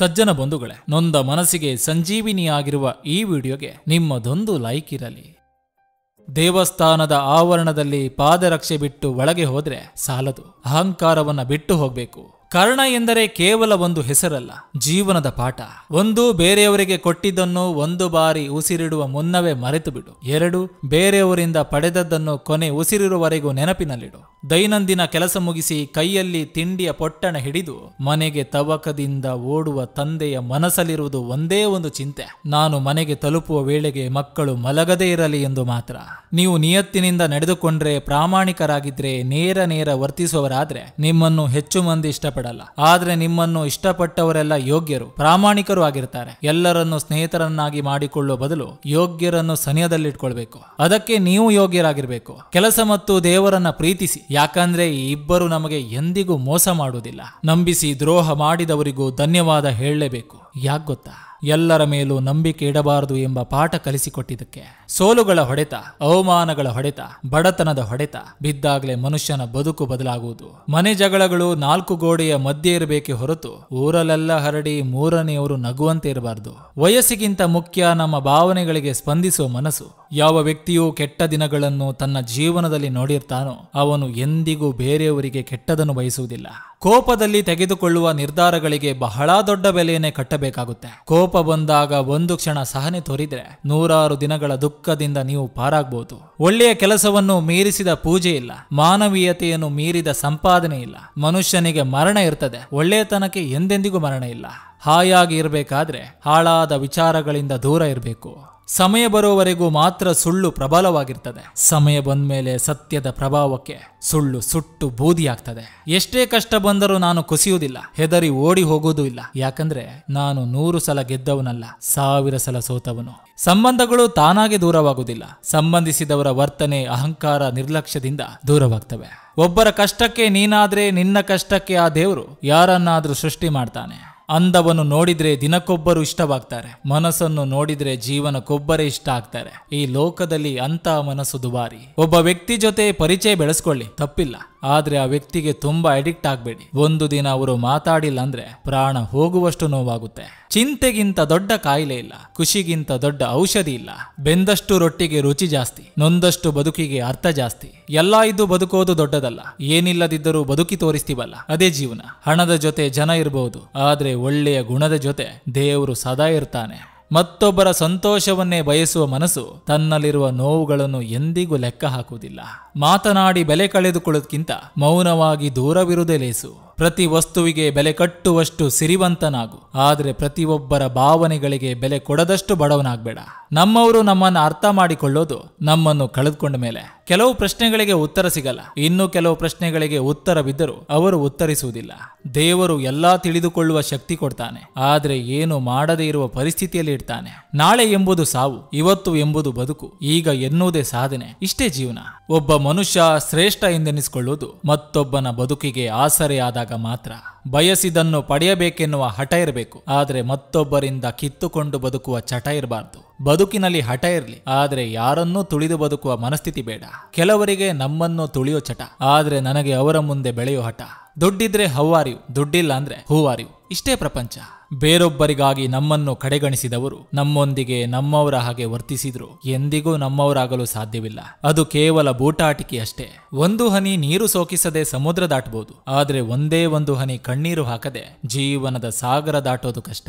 ಸಜ್ಜನ ಬಂಧುಗಳೇ ನೊಂದ ಮನಸ್ಸಿಗೆ ಸಂಜೀವಿನಿಯಾಗಿರುವ ಈ ವಿಡಿಯೋಗೆ ನಿಮ್ಮದೊಂದು ಲೈಕ್ ಇರಲಿ ದೇವಸ್ಥಾನದ ಆವರಣದಲ್ಲಿ ಪಾದರಕ್ಷೆ ಬಿಟ್ಟು ಒಳಗೆ ಹೋದ್ರೆ ಸಾಲದು ಅಹಂಕಾರವನ್ನ ಬಿಟ್ಟು ಹೋಗ್ಬೇಕು ಕರ್ಣ ಎಂದರೆ ಕೇವಲ ಒಂದು ಹೆಸರಲ್ಲ ಜೀವನದ ಪಾಠ ಒಂದು ಬೇರೆಯವರಿಗೆ ಕೊಟ್ಟಿದ್ದನ್ನು ಒಂದು ಬಾರಿ ಉಸಿರಿಡುವ ಮುನ್ನವೇ ಮರೆತು ಬಿಡು ಎರಡು ಬೇರೆಯವರಿಂದ ಪಡೆದದ್ದನ್ನು ಕೊನೆ ಉಸಿರಿರುವವರೆಗೂ ನೆನಪಿನಲ್ಲಿಡು ದೈನಂದಿನ ಕೆಲಸ ಮುಗಿಸಿ ಕೈಯಲ್ಲಿ ತಿಂಡಿಯ ಪೊಟ್ಟಣ ಹಿಡಿದು ಮನೆಗೆ ತವಕದಿಂದ ಓಡುವ ತಂದೆಯ ಮನಸ್ಸಲ್ಲಿರುವುದು ಒಂದೇ ಒಂದು ಚಿಂತೆ ನಾನು ಮನೆಗೆ ತಲುಪುವ ವೇಳೆಗೆ ಮಕ್ಕಳು ಮಲಗದೇ ಇರಲಿ ಎಂದು ಮಾತ್ರ ನೀವು ನಿಯತ್ತಿನಿಂದ ನಡೆದುಕೊಂಡ್ರೆ ಪ್ರಾಮಾಣಿಕರಾಗಿದ್ರೆ ನೇರ ನೇರ ವರ್ತಿಸುವವರಾದ್ರೆ ನಿಮ್ಮನ್ನು ಹೆಚ್ಚು ಮಂದಿ ಇಷ್ಟಪಡ ಬಿಡಲ್ಲ ಆದ್ರೆ ನಿಮ್ಮನ್ನು ಇಷ್ಟಪಟ್ಟವರೆಲ್ಲ ಯೋಗ್ಯರು ಪ್ರಾಮಾಣಿಕರು ಆಗಿರ್ತಾರೆ ಎಲ್ಲರನ್ನು ಸ್ನೇಹಿತರನ್ನಾಗಿ ಮಾಡಿಕೊಳ್ಳುವ ಬದಲು ಯೋಗ್ಯರನ್ನು ಸನಿಹದಲ್ಲಿಟ್ಕೊಳ್ಬೇಕು ಅದಕ್ಕೆ ನೀವು ಯೋಗ್ಯರಾಗಿರ್ಬೇಕು ಕೆಲಸ ಮತ್ತು ದೇವರನ್ನ ಪ್ರೀತಿಸಿ ಯಾಕಂದ್ರೆ ಈ ಇಬ್ಬರು ನಮಗೆ ಎಂದಿಗೂ ಮೋಸ ಮಾಡುವುದಿಲ್ಲ ನಂಬಿಸಿ ದ್ರೋಹ ಮಾಡಿದವರಿಗೂ ಧನ್ಯವಾದ ಹೇಳಲೇಬೇಕು ಯಾಕೆ ಗೊತ್ತಾ ಎಲ್ಲರ ಮೇಲೂ ನಂಬಿಕೆ ಇಡಬಾರದು ಎಂಬ ಪಾಠ ಕಲಿಸಿಕೊಟ್ಟಿದ್ದಕ್ಕೆ ಸೋಲುಗಳ ಹೊಡೆತ ಅವಮಾನಗಳ ಹೊಡೆತ ಬಡತನದ ಹೊಡೆತ ಬಿದ್ದಾಗಲೇ ಮನುಷ್ಯನ ಬದುಕು ಬದಲಾಗುವುದು ಮನೆ ಜಗಳಗಳು ನಾಲ್ಕು ಗೋಡೆಯ ಮಧ್ಯೆ ಇರಬೇಕೆ ಹೊರತು ಊರಲ್ಲೆಲ್ಲ ಹರಡಿ ಮೂರನೆಯವರು ನಗುವಂತೆ ಇರಬಾರದು ವಯಸ್ಸಿಗಿಂತ ಮುಖ್ಯ ನಮ್ಮ ಭಾವನೆಗಳಿಗೆ ಸ್ಪಂದಿಸುವ ಮನಸ್ಸು ಯಾವ ವ್ಯಕ್ತಿಯು ಕೆಟ್ಟ ದಿನಗಳನ್ನು ತನ್ನ ಜೀವನದಲ್ಲಿ ನೋಡಿರ್ತಾನೋ ಅವನು ಎಂದಿಗೂ ಬೇರೆಯವರಿಗೆ ಕೆಟ್ಟದನ್ನು ಬಯಸುವುದಿಲ್ಲ ಕೋಪದಲ್ಲಿ ತೆಗೆದುಕೊಳ್ಳುವ ನಿರ್ಧಾರಗಳಿಗೆ ಬಹಳ ದೊಡ್ಡ ಬೆಲೆಯನ್ನೇ ಕಟ್ಟಬೇಕಾಗುತ್ತೆ ಕೋಪ ಬಂದಾಗ ಒಂದು ಕ್ಷಣ ಸಹನೆ ತೋರಿದ್ರೆ ನೂರಾರು ದಿನಗಳ ದುಃಖ ದುಃಖದಿಂದ ನೀವು ಪಾರಾಗ್ಬೋದು ಒಳ್ಳೆಯ ಕೆಲಸವನ್ನು ಮೀರಿಸಿದ ಪೂಜೆ ಇಲ್ಲ ಮಾನವೀಯತೆಯನ್ನು ಮೀರಿದ ಸಂಪಾದನೆ ಇಲ್ಲ ಮನುಷ್ಯನಿಗೆ ಮರಣ ಇರ್ತದೆ ಒಳ್ಳೆಯತನಕ್ಕೆ ಎಂದೆಂದಿಗೂ ಮರಣ ಇಲ್ಲ ಹಾಯಾಗಿ ಇರಬೇಕಾದ್ರೆ ಹಾಳಾದ ವಿಚಾರಗಳಿಂದ ದೂರ ಇರಬೇಕು ಸಮಯ ಬರುವವರೆಗೂ ಮಾತ್ರ ಸುಳ್ಳು ಪ್ರಬಲವಾಗಿರ್ತದೆ ಸಮಯ ಬಂದ್ಮೇಲೆ ಸತ್ಯದ ಪ್ರಭಾವಕ್ಕೆ ಸುಳ್ಳು ಸುಟ್ಟು ಬೂದಿಯಾಗ್ತದೆ ಎಷ್ಟೇ ಕಷ್ಟ ಬಂದರೂ ನಾನು ಕುಸಿಯುವುದಿಲ್ಲ ಹೆದರಿ ಓಡಿ ಹೋಗುವುದೂ ಇಲ್ಲ ಯಾಕಂದ್ರೆ ನಾನು ನೂರು ಸಲ ಗೆದ್ದವನಲ್ಲ ಸಾವಿರ ಸಲ ಸೋತವನು ಸಂಬಂಧಗಳು ತಾನಾಗೆ ದೂರವಾಗುವುದಿಲ್ಲ ಸಂಬಂಧಿಸಿದವರ ವರ್ತನೆ ಅಹಂಕಾರ ನಿರ್ಲಕ್ಷ್ಯದಿಂದ ದೂರವಾಗ್ತವೆ ಒಬ್ಬರ ಕಷ್ಟಕ್ಕೆ ನೀನಾದ್ರೆ ನಿನ್ನ ಕಷ್ಟಕ್ಕೆ ಆ ದೇವರು ಯಾರನ್ನಾದ್ರೂ ಸೃಷ್ಟಿ ಮಾಡ್ತಾನೆ ಅಂದವನ್ನು ನೋಡಿದ್ರೆ ದಿನಕ್ಕೊಬ್ಬರು ಇಷ್ಟವಾಗ್ತಾರೆ ಮನಸ್ಸನ್ನು ನೋಡಿದ್ರೆ ಜೀವನಕ್ಕೊಬ್ಬರೇ ಇಷ್ಟ ಆಗ್ತಾರೆ ಈ ಲೋಕದಲ್ಲಿ ಅಂತ ಮನಸ್ಸು ದುಬಾರಿ ಒಬ್ಬ ವ್ಯಕ್ತಿ ಜೊತೆ ಪರಿಚಯ ಬೆಳೆಸ್ಕೊಳ್ಳಿ ತಪ್ಪಿಲ್ಲ ಆದರೆ ಆ ವ್ಯಕ್ತಿಗೆ ತುಂಬಾ ಅಡಿಕ್ಟ್ ಆಗಬೇಡಿ ಒಂದು ದಿನ ಅವರು ಮಾತಾಡಿಲ್ಲ ಅಂದ್ರೆ ಪ್ರಾಣ ಹೋಗುವಷ್ಟು ನೋವಾಗುತ್ತೆ ಚಿಂತೆಗಿಂತ ದೊಡ್ಡ ಕಾಯಿಲೆ ಇಲ್ಲ ಖುಷಿಗಿಂತ ದೊಡ್ಡ ಔಷಧಿ ಇಲ್ಲ ಬೆಂದಷ್ಟು ರೊಟ್ಟಿಗೆ ರುಚಿ ಜಾಸ್ತಿ ನೊಂದಷ್ಟು ಬದುಕಿಗೆ ಅರ್ಥ ಜಾಸ್ತಿ ಎಲ್ಲ ಇದ್ದು ಬದುಕೋದು ದೊಡ್ಡದಲ್ಲ ಏನಿಲ್ಲದಿದ್ದರೂ ಬದುಕಿ ತೋರಿಸ್ತೀವಲ್ಲ ಅದೇ ಜೀವನ ಹಣದ ಜೊತೆ ಜನ ಇರಬಹುದು ಆದ್ರೆ ಒಳ್ಳೆಯ ಗುಣದ ಜೊತೆ ದೇವರು ಸದಾ ಇರ್ತಾನೆ ಮತ್ತೊಬ್ಬರ ಸಂತೋಷವನ್ನೇ ಬಯಸುವ ಮನಸ್ಸು ತನ್ನಲ್ಲಿರುವ ನೋವುಗಳನ್ನು ಎಂದಿಗೂ ಲೆಕ್ಕ ಹಾಕುವುದಿಲ್ಲ ಮಾತನಾಡಿ ಬೆಲೆ ಕಳೆದುಕೊಳ್ಳೋದಕ್ಕಿಂತ ಮೌನವಾಗಿ ದೂರವಿರುವುದೇ ಲೇಸು ಪ್ರತಿ ವಸ್ತುವಿಗೆ ಬೆಲೆ ಕಟ್ಟುವಷ್ಟು ಸಿರಿವಂತನಾಗು ಆದರೆ ಪ್ರತಿಯೊಬ್ಬರ ಭಾವನೆಗಳಿಗೆ ಬೆಲೆ ಕೊಡದಷ್ಟು ಬಡವನಾಗಬೇಡ ನಮ್ಮವರು ನಮ್ಮನ್ನು ಅರ್ಥ ಮಾಡಿಕೊಳ್ಳೋದು ನಮ್ಮನ್ನು ಕಳೆದುಕೊಂಡ ಮೇಲೆ ಕೆಲವು ಪ್ರಶ್ನೆಗಳಿಗೆ ಉತ್ತರ ಸಿಗಲ್ಲ ಇನ್ನು ಕೆಲವು ಪ್ರಶ್ನೆಗಳಿಗೆ ಉತ್ತರ ಬಿದ್ದರೂ ಅವರು ಉತ್ತರಿಸುವುದಿಲ್ಲ ದೇವರು ಎಲ್ಲಾ ತಿಳಿದುಕೊಳ್ಳುವ ಶಕ್ತಿ ಕೊಡ್ತಾನೆ ಆದರೆ ಏನು ಮಾಡದೇ ಇರುವ ಪರಿಸ್ಥಿತಿಯಲ್ಲಿ ಇರ್ತಾನೆ ನಾಳೆ ಎಂಬುದು ಸಾವು ಇವತ್ತು ಎಂಬುದು ಬದುಕು ಈಗ ಎನ್ನುವುದೇ ಸಾಧನೆ ಇಷ್ಟೇ ಜೀವನ ಒಬ್ಬ ಮನುಷ್ಯ ಶ್ರೇಷ್ಠ ಎಂದೆನಿಸಿಕೊಳ್ಳುವುದು ಮತ್ತೊಬ್ಬನ ಬದುಕಿಗೆ ಆಸರೆಯಾದ ಬಂದಾಗ ಮಾತ್ರ ಬಯಸಿದನ್ನು ಪಡೆಯಬೇಕೆನ್ನುವ ಹಠ ಇರಬೇಕು ಆದರೆ ಮತ್ತೊಬ್ಬರಿಂದ ಕಿತ್ತುಕೊಂಡು ಬದುಕುವ ಚಟ ಇರಬಾರ್ದು ಬದುಕಿನಲ್ಲಿ ಹಠ ಇರಲಿ ಆದರೆ ಯಾರನ್ನೂ ತುಳಿದು ಬದುಕುವ ಮನಸ್ಥಿತಿ ಬೇಡ ಕೆಲವರಿಗೆ ನಮ್ಮನ್ನು ತುಳಿಯೋ ಚಟ ಆದರೆ ನನಗೆ ಅವರ ಮುಂದೆ ಬೆಳೆಯೋ ಹಠ ದುಡ್ಡಿದ್ರೆ ಹೌ ದುಡ್ಡಿಲ್ಲ ಅಂದ್ರೆ ಹೂ ಇಷ್ಟೇ ಪ್ರಪಂಚ ಬೇರೊಬ್ಬರಿಗಾಗಿ ನಮ್ಮನ್ನು ಕಡೆಗಣಿಸಿದವರು ನಮ್ಮೊಂದಿಗೆ ನಮ್ಮವರ ಹಾಗೆ ವರ್ತಿಸಿದ್ರು ಎಂದಿಗೂ ನಮ್ಮವರಾಗಲು ಸಾಧ್ಯವಿಲ್ಲ ಅದು ಕೇವಲ ಬೂಟಾಟಿಕೆಯಷ್ಟೇ ಒಂದು ಹನಿ ನೀರು ಸೋಕಿಸದೆ ಸಮುದ್ರ ದಾಟಬಹುದು ಆದರೆ ಒಂದೇ ಒಂದು ಹನಿ ಕಣ್ಣೀರು ಹಾಕದೆ ಜೀವನದ ಸಾಗರ ದಾಟೋದು ಕಷ್ಟ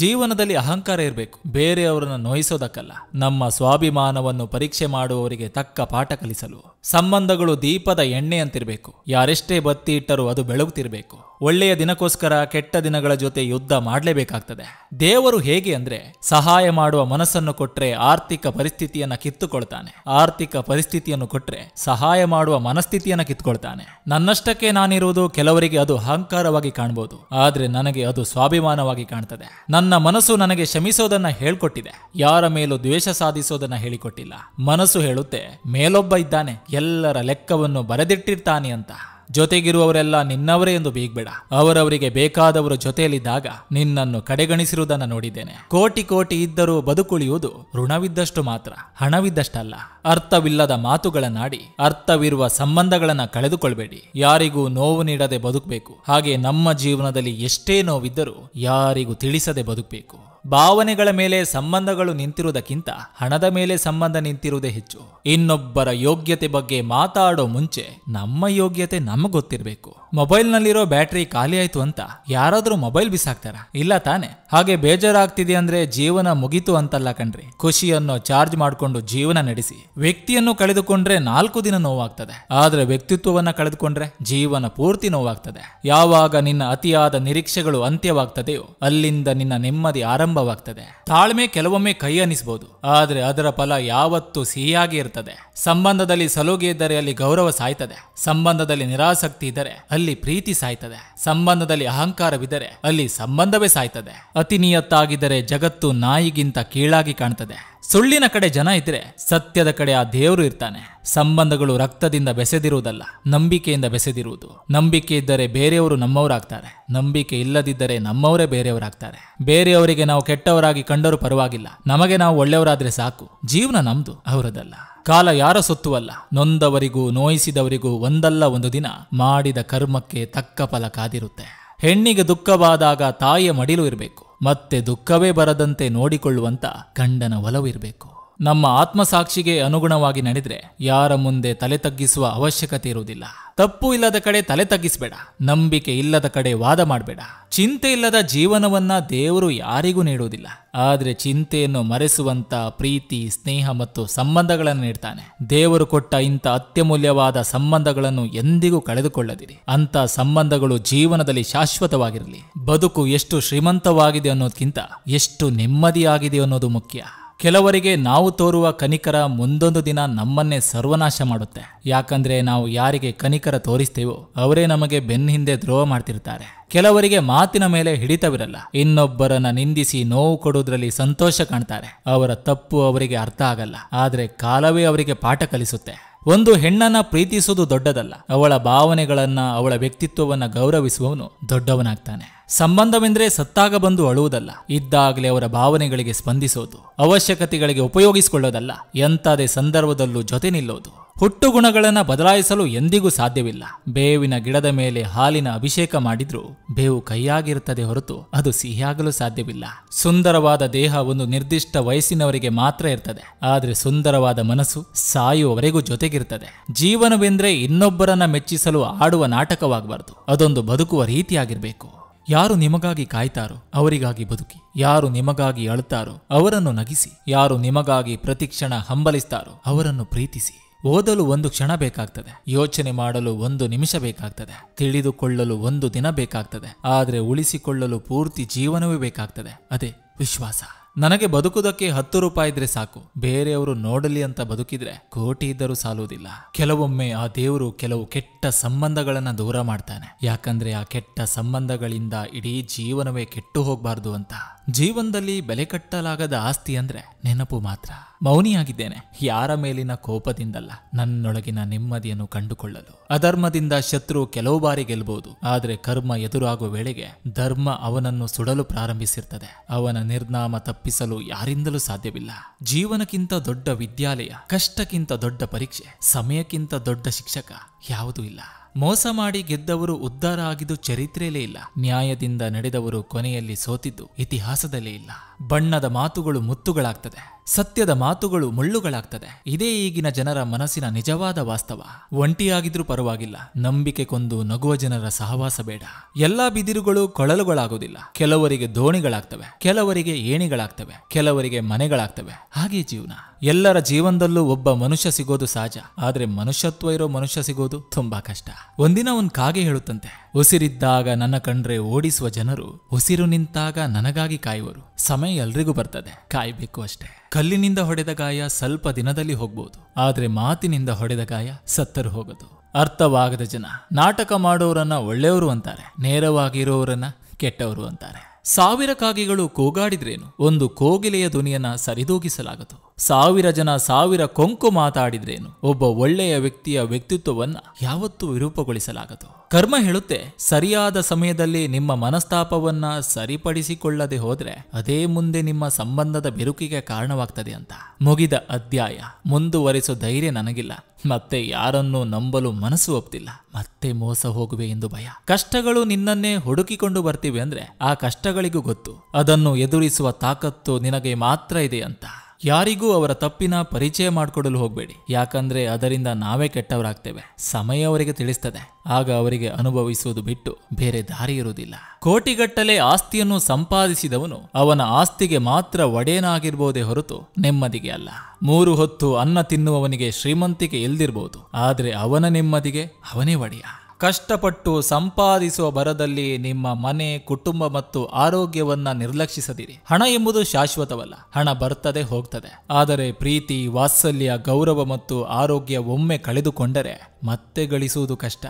ಜೀವನದಲ್ಲಿ ಅಹಂಕಾರ ಇರಬೇಕು ಬೇರೆಯವರನ್ನು ನೋಯಿಸೋದಕ್ಕಲ್ಲ ನಮ್ಮ ಸ್ವಾಭಿಮಾನವನ್ನು ಪರೀಕ್ಷೆ ಮಾಡುವವರಿಗೆ ತಕ್ಕ ಪಾಠ ಕಲಿಸಲು ಸಂಬಂಧಗಳು ದೀಪದ ಎಣ್ಣೆಯಂತಿರಬೇಕು ಯಾರೆಷ್ಟೇ ಬತ್ತಿ ಇಟ್ಟರೂ ಅದು ಬೆಳಗುತ್ತಿರಬೇಕು ಒಳ್ಳೆಯ ದಿನಕ್ಕೋಸ್ಕರ ಕೆಟ್ಟ ದಿನಗಳ ಜೊತೆ ಯುದ್ಧ ಮಾಡ ಮಾಡಲೇಬೇಕಾಗ್ತದೆ ದೇವರು ಹೇಗೆ ಅಂದ್ರೆ ಸಹಾಯ ಮಾಡುವ ಮನಸ್ಸನ್ನು ಕೊಟ್ರೆ ಆರ್ಥಿಕ ಪರಿಸ್ಥಿತಿಯನ್ನ ಕಿತ್ತುಕೊಳ್ತಾನೆ ಆರ್ಥಿಕ ಪರಿಸ್ಥಿತಿಯನ್ನು ಕೊಟ್ರೆ ಸಹಾಯ ಮಾಡುವ ಮನಸ್ಥಿತಿಯನ್ನ ಕಿತ್ಕೊಳ್ತಾನೆ ನನ್ನಷ್ಟಕ್ಕೆ ನಾನಿರುವುದು ಕೆಲವರಿಗೆ ಅದು ಅಹಂಕಾರವಾಗಿ ಕಾಣಬಹುದು ಆದ್ರೆ ನನಗೆ ಅದು ಸ್ವಾಭಿಮಾನವಾಗಿ ಕಾಣ್ತದೆ ನನ್ನ ಮನಸ್ಸು ನನಗೆ ಶಮಿಸೋದನ್ನ ಹೇಳ್ಕೊಟ್ಟಿದೆ ಯಾರ ಮೇಲೂ ದ್ವೇಷ ಸಾಧಿಸೋದನ್ನ ಹೇಳಿಕೊಟ್ಟಿಲ್ಲ ಮನಸ್ಸು ಹೇಳುತ್ತೆ ಮೇಲೊಬ್ಬ ಇದ್ದಾನೆ ಎಲ್ಲರ ಲೆಕ್ಕವನ್ನು ಬರೆದಿಟ್ಟಿರ್ತಾನೆ ಅಂತ ಜೊತೆಗಿರುವವರೆಲ್ಲ ನಿನ್ನವರೇ ಎಂದು ಬೀಗ್ಬೇಡ ಅವರವರಿಗೆ ಬೇಕಾದವರು ಜೊತೆಯಲ್ಲಿದ್ದಾಗ ನಿನ್ನನ್ನು ಕಡೆಗಣಿಸಿರುವುದನ್ನು ನೋಡಿದ್ದೇನೆ ಕೋಟಿ ಕೋಟಿ ಇದ್ದರೂ ಬದುಕುಳಿಯುವುದು ಋಣವಿದ್ದಷ್ಟು ಮಾತ್ರ ಹಣವಿದ್ದಷ್ಟಲ್ಲ ಅರ್ಥವಿಲ್ಲದ ಮಾತುಗಳನ್ನಾಡಿ ಅರ್ಥವಿರುವ ಸಂಬಂಧಗಳನ್ನ ಕಳೆದುಕೊಳ್ಬೇಡಿ ಯಾರಿಗೂ ನೋವು ನೀಡದೆ ಬದುಕಬೇಕು ಹಾಗೆ ನಮ್ಮ ಜೀವನದಲ್ಲಿ ಎಷ್ಟೇ ನೋವಿದ್ದರೂ ಯಾರಿಗೂ ತಿಳಿಸದೆ ಬದುಕಬೇಕು ಭಾವನೆಗಳ ಮೇಲೆ ಸಂಬಂಧಗಳು ನಿಂತಿರುವುದಕ್ಕಿಂತ ಹಣದ ಮೇಲೆ ಸಂಬಂಧ ನಿಂತಿರುವುದೇ ಹೆಚ್ಚು ಇನ್ನೊಬ್ಬರ ಯೋಗ್ಯತೆ ಬಗ್ಗೆ ಮಾತಾಡೋ ಮುಂಚೆ ನಮ್ಮ ಯೋಗ್ಯತೆ ನಮಗೆ ಗೊತ್ತಿರಬೇಕು ಮೊಬೈಲ್ನಲ್ಲಿರೋ ಬ್ಯಾಟರಿ ಖಾಲಿ ಆಯ್ತು ಅಂತ ಯಾರಾದರೂ ಮೊಬೈಲ್ ಬಿಸಾಕ್ತಾರ ಇಲ್ಲ ತಾನೆ ಹಾಗೆ ಬೇಜಾರಾಗ್ತಿದೆ ಅಂದ್ರೆ ಜೀವನ ಮುಗಿತು ಅಂತಲ್ಲ ಕಣ್ರಿ ಖುಷಿಯನ್ನು ಚಾರ್ಜ್ ಮಾಡಿಕೊಂಡು ಜೀವನ ನಡೆಸಿ ವ್ಯಕ್ತಿಯನ್ನು ಕಳೆದುಕೊಂಡ್ರೆ ನಾಲ್ಕು ದಿನ ನೋವಾಗ್ತದೆ ಆದ್ರೆ ವ್ಯಕ್ತಿತ್ವವನ್ನ ಕಳೆದುಕೊಂಡ್ರೆ ಜೀವನ ಪೂರ್ತಿ ನೋವಾಗ್ತದೆ ಯಾವಾಗ ನಿನ್ನ ಅತಿಯಾದ ನಿರೀಕ್ಷೆಗಳು ಅಂತ್ಯವಾಗ್ತದೆಯೋ ಅಲ್ಲಿಂದ ನಿನ್ನ ನೆಮ್ಮದಿ ಆರಂಭ ಆರಂಭವಾಗ್ತದೆ ತಾಳ್ಮೆ ಕೆಲವೊಮ್ಮೆ ಕೈ ಅನಿಸಬಹುದು ಆದ್ರೆ ಅದರ ಫಲ ಯಾವತ್ತೂ ಸಿಹಿಯಾಗಿ ಇರ್ತದೆ ಸಂಬಂಧದಲ್ಲಿ ಸಲುಗೆ ಇದ್ದರೆ ಅಲ್ಲಿ ಗೌರವ ಸಾಯ್ತದೆ ಸಂಬಂಧದಲ್ಲಿ ನಿರಾಸಕ್ತಿ ಇದ್ದರೆ ಅಲ್ಲಿ ಪ್ರೀತಿ ಸಾಯ್ತದೆ ಸಂಬಂಧದಲ್ಲಿ ಅಹಂಕಾರವಿದ್ದರೆ ಅಲ್ಲಿ ಸಂಬಂಧವೇ ಸಾಯ್ತದೆ ಅತಿನಿಯತ್ತಾಗಿದ್ದರೆ ಜಗತ್ತು ನಾಯಿಗಿಂತ ಕೀಳಾಗಿ ಕಾಣ್ತದೆ ಸುಳ್ಳಿನ ಕಡೆ ಜನ ಇದ್ರೆ ಸತ್ಯದ ಕಡೆ ಆ ದೇವರು ಇರ್ತಾನೆ ಸಂಬಂಧಗಳು ರಕ್ತದಿಂದ ಬೆಸೆದಿರುವುದಲ್ಲ ನಂಬಿಕೆಯಿಂದ ಬೆಸೆದಿರುವುದು ನಂಬಿಕೆ ಇದ್ದರೆ ಬೇರೆಯವರು ನಮ್ಮವರಾಗ್ತಾರೆ ನಂಬಿಕೆ ಇಲ್ಲದಿದ್ದರೆ ನಮ್ಮವರೇ ಬೇರೆಯವರಾಗ್ತಾರೆ ಬೇರೆಯವರಿಗೆ ನಾವು ಕೆಟ್ಟವರಾಗಿ ಕಂಡರೂ ಪರವಾಗಿಲ್ಲ ನಮಗೆ ನಾವು ಒಳ್ಳೆಯವರಾದ್ರೆ ಸಾಕು ಜೀವನ ನಮ್ದು ಅವರದಲ್ಲ ಕಾಲ ಯಾರ ಸೊತ್ತುವಲ್ಲ ನೊಂದವರಿಗೂ ನೋಯಿಸಿದವರಿಗೂ ಒಂದಲ್ಲ ಒಂದು ದಿನ ಮಾಡಿದ ಕರ್ಮಕ್ಕೆ ತಕ್ಕ ಫಲ ಕಾದಿರುತ್ತೆ ಹೆಣ್ಣಿಗೆ ದುಃಖವಾದಾಗ ತಾಯಿಯ ಮಡಿಲು ಇರಬೇಕು ಮತ್ತೆ ದುಃಖವೇ ಬರದಂತೆ ನೋಡಿಕೊಳ್ಳುವಂತ ಗಂಡನ ಒಲವಿರಬೇಕು ನಮ್ಮ ಆತ್ಮಸಾಕ್ಷಿಗೆ ಅನುಗುಣವಾಗಿ ನಡೆದ್ರೆ ಯಾರ ಮುಂದೆ ತಲೆ ತಗ್ಗಿಸುವ ಅವಶ್ಯಕತೆ ಇರುವುದಿಲ್ಲ ತಪ್ಪು ಇಲ್ಲದ ಕಡೆ ತಲೆ ತಗ್ಗಿಸಬೇಡ ನಂಬಿಕೆ ಇಲ್ಲದ ಕಡೆ ವಾದ ಮಾಡಬೇಡ ಚಿಂತೆ ಇಲ್ಲದ ಜೀವನವನ್ನ ದೇವರು ಯಾರಿಗೂ ನೀಡುವುದಿಲ್ಲ ಆದರೆ ಚಿಂತೆಯನ್ನು ಮರೆಸುವಂತ ಪ್ರೀತಿ ಸ್ನೇಹ ಮತ್ತು ಸಂಬಂಧಗಳನ್ನು ನೀಡ್ತಾನೆ ದೇವರು ಕೊಟ್ಟ ಇಂಥ ಅತ್ಯಮೂಲ್ಯವಾದ ಸಂಬಂಧಗಳನ್ನು ಎಂದಿಗೂ ಕಳೆದುಕೊಳ್ಳದಿರಿ ಅಂತ ಸಂಬಂಧಗಳು ಜೀವನದಲ್ಲಿ ಶಾಶ್ವತವಾಗಿರಲಿ ಬದುಕು ಎಷ್ಟು ಶ್ರೀಮಂತವಾಗಿದೆ ಅನ್ನೋದಕ್ಕಿಂತ ಎಷ್ಟು ನೆಮ್ಮದಿಯಾಗಿದೆ ಅನ್ನೋದು ಮುಖ್ಯ ಕೆಲವರಿಗೆ ನಾವು ತೋರುವ ಕನಿಕರ ಮುಂದೊಂದು ದಿನ ನಮ್ಮನ್ನೇ ಸರ್ವನಾಶ ಮಾಡುತ್ತೆ ಯಾಕಂದ್ರೆ ನಾವು ಯಾರಿಗೆ ಕನಿಕರ ತೋರಿಸ್ತೇವೋ ಅವರೇ ನಮಗೆ ಬೆನ್ನ ಹಿಂದೆ ದ್ರೋಹ ಮಾಡ್ತಿರ್ತಾರೆ ಕೆಲವರಿಗೆ ಮಾತಿನ ಮೇಲೆ ಹಿಡಿತವಿರಲ್ಲ ಇನ್ನೊಬ್ಬರನ್ನ ನಿಂದಿಸಿ ನೋವು ಕೊಡುವುದರಲ್ಲಿ ಸಂತೋಷ ಕಾಣ್ತಾರೆ ಅವರ ತಪ್ಪು ಅವರಿಗೆ ಅರ್ಥ ಆಗಲ್ಲ ಆದರೆ ಕಾಲವೇ ಅವರಿಗೆ ಪಾಠ ಕಲಿಸುತ್ತೆ ಒಂದು ಹೆಣ್ಣನ್ನ ಪ್ರೀತಿಸುವುದು ದೊಡ್ಡದಲ್ಲ ಅವಳ ಭಾವನೆಗಳನ್ನ ಅವಳ ವ್ಯಕ್ತಿತ್ವವನ್ನ ಗೌರವಿಸುವವನು ದೊಡ್ಡವನಾಗ್ತಾನೆ ಸಂಬಂಧವೆಂದ್ರೆ ಸತ್ತಾಗ ಬಂದು ಅಳುವುದಲ್ಲ ಇದ್ದಾಗಲೇ ಅವರ ಭಾವನೆಗಳಿಗೆ ಸ್ಪಂದಿಸೋದು ಅವಶ್ಯಕತೆಗಳಿಗೆ ಉಪಯೋಗಿಸಿಕೊಳ್ಳೋದಲ್ಲ ಎಂತಾದೇ ಸಂದರ್ಭದಲ್ಲೂ ಜೊತೆ ನಿಲ್ಲೋದು ಹುಟ್ಟು ಗುಣಗಳನ್ನು ಬದಲಾಯಿಸಲು ಎಂದಿಗೂ ಸಾಧ್ಯವಿಲ್ಲ ಬೇವಿನ ಗಿಡದ ಮೇಲೆ ಹಾಲಿನ ಅಭಿಷೇಕ ಮಾಡಿದ್ರೂ ಬೇವು ಕೈಯಾಗಿರುತ್ತದೆ ಹೊರತು ಅದು ಸಿಹಿಯಾಗಲು ಸಾಧ್ಯವಿಲ್ಲ ಸುಂದರವಾದ ದೇಹ ಒಂದು ನಿರ್ದಿಷ್ಟ ವಯಸ್ಸಿನವರಿಗೆ ಮಾತ್ರ ಇರ್ತದೆ ಆದರೆ ಸುಂದರವಾದ ಮನಸ್ಸು ಸಾಯುವವರೆಗೂ ಜೊತೆಗಿರ್ತದೆ ಜೀವನವೆಂದ್ರೆ ಇನ್ನೊಬ್ಬರನ್ನ ಮೆಚ್ಚಿಸಲು ಆಡುವ ನಾಟಕವಾಗಬಾರದು ಅದೊಂದು ಬದುಕುವ ರೀತಿಯಾಗಿರಬೇಕು ಯಾರು ನಿಮಗಾಗಿ ಕಾಯ್ತಾರೋ ಅವರಿಗಾಗಿ ಬದುಕಿ ಯಾರು ನಿಮಗಾಗಿ ಅಳುತ್ತಾರೋ ಅವರನ್ನು ನಗಿಸಿ ಯಾರು ನಿಮಗಾಗಿ ಪ್ರತಿಕ್ಷಣ ಹಂಬಲಿಸ್ತಾರೋ ಅವರನ್ನು ಪ್ರೀತಿಸಿ ಓದಲು ಒಂದು ಕ್ಷಣ ಬೇಕಾಗ್ತದೆ ಯೋಚನೆ ಮಾಡಲು ಒಂದು ನಿಮಿಷ ಬೇಕಾಗ್ತದೆ ತಿಳಿದುಕೊಳ್ಳಲು ಒಂದು ದಿನ ಬೇಕಾಗ್ತದೆ ಆದರೆ ಉಳಿಸಿಕೊಳ್ಳಲು ಪೂರ್ತಿ ಜೀವನವೇ ಬೇಕಾಗ್ತದೆ ಅದೇ ವಿಶ್ವಾಸ ನನಗೆ ಬದುಕುದಕ್ಕೆ ಹತ್ತು ರೂಪಾಯಿ ಇದ್ರೆ ಸಾಕು ಬೇರೆಯವರು ನೋಡಲಿ ಅಂತ ಬದುಕಿದ್ರೆ ಕೋಟಿ ಇದ್ದರೂ ಸಾಲುವುದಿಲ್ಲ ಕೆಲವೊಮ್ಮೆ ಆ ದೇವರು ಕೆಲವು ಕೆಟ್ಟ ಸಂಬಂಧಗಳನ್ನ ದೂರ ಮಾಡ್ತಾನೆ ಯಾಕಂದ್ರೆ ಆ ಕೆಟ್ಟ ಸಂಬಂಧಗಳಿಂದ ಇಡೀ ಜೀವನವೇ ಕೆಟ್ಟು ಹೋಗಬಾರ್ದು ಅಂತ ಜೀವನದಲ್ಲಿ ಬೆಲೆ ಕಟ್ಟಲಾಗದ ಆಸ್ತಿ ಅಂದ್ರೆ ನೆನಪು ಮಾತ್ರ ಮೌನಿಯಾಗಿದ್ದೇನೆ ಯಾರ ಮೇಲಿನ ಕೋಪದಿಂದಲ್ಲ ನನ್ನೊಳಗಿನ ನೆಮ್ಮದಿಯನ್ನು ಕಂಡುಕೊಳ್ಳಲು ಅಧರ್ಮದಿಂದ ಶತ್ರು ಕೆಲವು ಬಾರಿ ಗೆಲ್ಬಹುದು ಆದರೆ ಕರ್ಮ ಎದುರಾಗುವ ವೇಳೆಗೆ ಧರ್ಮ ಅವನನ್ನು ಸುಡಲು ಪ್ರಾರಂಭಿಸಿರ್ತದೆ ಅವನ ನಿರ್ನಾಮ ತಪ್ಪಿಸಲು ಯಾರಿಂದಲೂ ಸಾಧ್ಯವಿಲ್ಲ ಜೀವನಕ್ಕಿಂತ ದೊಡ್ಡ ವಿದ್ಯಾಲಯ ಕಷ್ಟಕ್ಕಿಂತ ದೊಡ್ಡ ಪರೀಕ್ಷೆ ಸಮಯಕ್ಕಿಂತ ದೊಡ್ಡ ಶಿಕ್ಷಕ ಯಾವುದೂ ಇಲ್ಲ ಮೋಸ ಮಾಡಿ ಗೆದ್ದವರು ಉದ್ಧಾರ ಆಗಿದ್ದು ಚರಿತ್ರೆಯಲ್ಲೇ ಇಲ್ಲ ನ್ಯಾಯದಿಂದ ನಡೆದವರು ಕೊನೆಯಲ್ಲಿ ಸೋತಿದ್ದು ಇತಿಹಾಸದಲ್ಲೇ ಇಲ್ಲ ಬಣ್ಣದ ಮಾತುಗಳು ಮುತ್ತುಗಳಾಗ್ತದೆ ಸತ್ಯದ ಮಾತುಗಳು ಮುಳ್ಳುಗಳಾಗ್ತದೆ ಇದೇ ಈಗಿನ ಜನರ ಮನಸ್ಸಿನ ನಿಜವಾದ ವಾಸ್ತವ ಒಂಟಿಯಾಗಿದ್ರೂ ಪರವಾಗಿಲ್ಲ ನಂಬಿಕೆ ಕೊಂದು ನಗುವ ಜನರ ಸಹವಾಸ ಬೇಡ ಎಲ್ಲಾ ಬಿದಿರುಗಳು ಕೊಳಲುಗಳಾಗೋದಿಲ್ಲ ಕೆಲವರಿಗೆ ದೋಣಿಗಳಾಗ್ತವೆ ಕೆಲವರಿಗೆ ಏಣಿಗಳಾಗ್ತವೆ ಕೆಲವರಿಗೆ ಮನೆಗಳಾಗ್ತವೆ ಹಾಗೆ ಜೀವನ ಎಲ್ಲರ ಜೀವನದಲ್ಲೂ ಒಬ್ಬ ಮನುಷ್ಯ ಸಿಗೋದು ಸಹಜ ಆದ್ರೆ ಮನುಷ್ಯತ್ವ ಇರೋ ಮನುಷ್ಯ ಸಿಗೋದು ತುಂಬಾ ಕಷ್ಟ ಒಂದಿನ ಒಂದ್ ಕಾಗೆ ಹೇಳುತ್ತಂತೆ ಉಸಿರಿದ್ದಾಗ ನನ್ನ ಕಂಡ್ರೆ ಓಡಿಸುವ ಜನರು ಉಸಿರು ನಿಂತಾಗ ನನಗಾಗಿ ಕಾಯುವರು ಸಮಯ ಎಲ್ರಿಗೂ ಬರ್ತದೆ ಕಾಯಬೇಕು ಅಷ್ಟೇ ಕಲ್ಲಿನಿಂದ ಹೊಡೆದ ಗಾಯ ಸ್ವಲ್ಪ ದಿನದಲ್ಲಿ ಹೋಗ್ಬೋದು ಆದ್ರೆ ಮಾತಿನಿಂದ ಹೊಡೆದ ಗಾಯ ಸತ್ತರು ಹೋಗದು ಅರ್ಥವಾಗದ ಜನ ನಾಟಕ ಮಾಡೋರನ್ನ ಒಳ್ಳೆಯವರು ಅಂತಾರೆ ನೇರವಾಗಿರೋರನ್ನ ಕೆಟ್ಟವರು ಅಂತಾರೆ ಸಾವಿರ ಕಾಗಿಗಳು ಕೂಗಾಡಿದ್ರೇನು ಒಂದು ಕೋಗಿಲೆಯ ಧ್ವನಿಯನ್ನ ಸರಿದೂಗಿಸಲಾಗದು ಸಾವಿರ ಜನ ಸಾವಿರ ಕೊಂಕು ಮಾತಾಡಿದ್ರೇನು ಒಬ್ಬ ಒಳ್ಳೆಯ ವ್ಯಕ್ತಿಯ ವ್ಯಕ್ತಿತ್ವವನ್ನ ಯಾವತ್ತೂ ವಿರೂಪಗೊಳಿಸಲಾಗದು ಕರ್ಮ ಹೇಳುತ್ತೆ ಸರಿಯಾದ ಸಮಯದಲ್ಲಿ ನಿಮ್ಮ ಮನಸ್ತಾಪವನ್ನ ಸರಿಪಡಿಸಿಕೊಳ್ಳದೆ ಹೋದ್ರೆ ಅದೇ ಮುಂದೆ ನಿಮ್ಮ ಸಂಬಂಧದ ಬಿರುಕಿಗೆ ಕಾರಣವಾಗ್ತದೆ ಅಂತ ಮುಗಿದ ಅಧ್ಯಾಯ ಮುಂದುವರಿಸೋ ಧೈರ್ಯ ನನಗಿಲ್ಲ ಮತ್ತೆ ಯಾರನ್ನು ನಂಬಲು ಮನಸ್ಸು ಒಪ್ತಿಲ್ಲ ಮತ್ತೆ ಮೋಸ ಹೋಗುವೆ ಎಂದು ಭಯ ಕಷ್ಟಗಳು ನಿನ್ನನ್ನೇ ಹುಡುಕಿಕೊಂಡು ಬರ್ತಿವೆ ಅಂದ್ರೆ ಆ ಕಷ್ಟಗಳಿಗೂ ಗೊತ್ತು ಅದನ್ನು ಎದುರಿಸುವ ತಾಕತ್ತು ನಿನಗೆ ಮಾತ್ರ ಇದೆ ಅಂತ ಯಾರಿಗೂ ಅವರ ತಪ್ಪಿನ ಪರಿಚಯ ಮಾಡಿಕೊಡಲು ಹೋಗಬೇಡಿ ಯಾಕಂದ್ರೆ ಅದರಿಂದ ನಾವೇ ಕೆಟ್ಟವರಾಗ್ತೇವೆ ಸಮಯ ಅವರಿಗೆ ತಿಳಿಸ್ತದೆ ಆಗ ಅವರಿಗೆ ಅನುಭವಿಸುವುದು ಬಿಟ್ಟು ಬೇರೆ ದಾರಿ ಇರುವುದಿಲ್ಲ ಕೋಟಿಗಟ್ಟಲೆ ಆಸ್ತಿಯನ್ನು ಸಂಪಾದಿಸಿದವನು ಅವನ ಆಸ್ತಿಗೆ ಮಾತ್ರ ಒಡೆಯನಾಗಿರ್ಬೋದೇ ಹೊರತು ನೆಮ್ಮದಿಗೆ ಅಲ್ಲ ಮೂರು ಹೊತ್ತು ಅನ್ನ ತಿನ್ನುವವನಿಗೆ ಶ್ರೀಮಂತಿಕೆ ಎಲ್ದಿರ್ಬೋದು ಆದರೆ ಅವನ ನೆಮ್ಮದಿಗೆ ಅವನೇ ಒಡೆಯ ಕಷ್ಟಪಟ್ಟು ಸಂಪಾದಿಸುವ ಬರದಲ್ಲಿ ನಿಮ್ಮ ಮನೆ ಕುಟುಂಬ ಮತ್ತು ಆರೋಗ್ಯವನ್ನ ನಿರ್ಲಕ್ಷಿಸದಿರಿ ಹಣ ಎಂಬುದು ಶಾಶ್ವತವಲ್ಲ ಹಣ ಬರ್ತದೆ ಹೋಗ್ತದೆ ಆದರೆ ಪ್ರೀತಿ ವಾತ್ಸಲ್ಯ ಗೌರವ ಮತ್ತು ಆರೋಗ್ಯ ಒಮ್ಮೆ ಕಳೆದುಕೊಂಡರೆ ಮತ್ತೆ ಗಳಿಸುವುದು ಕಷ್ಟ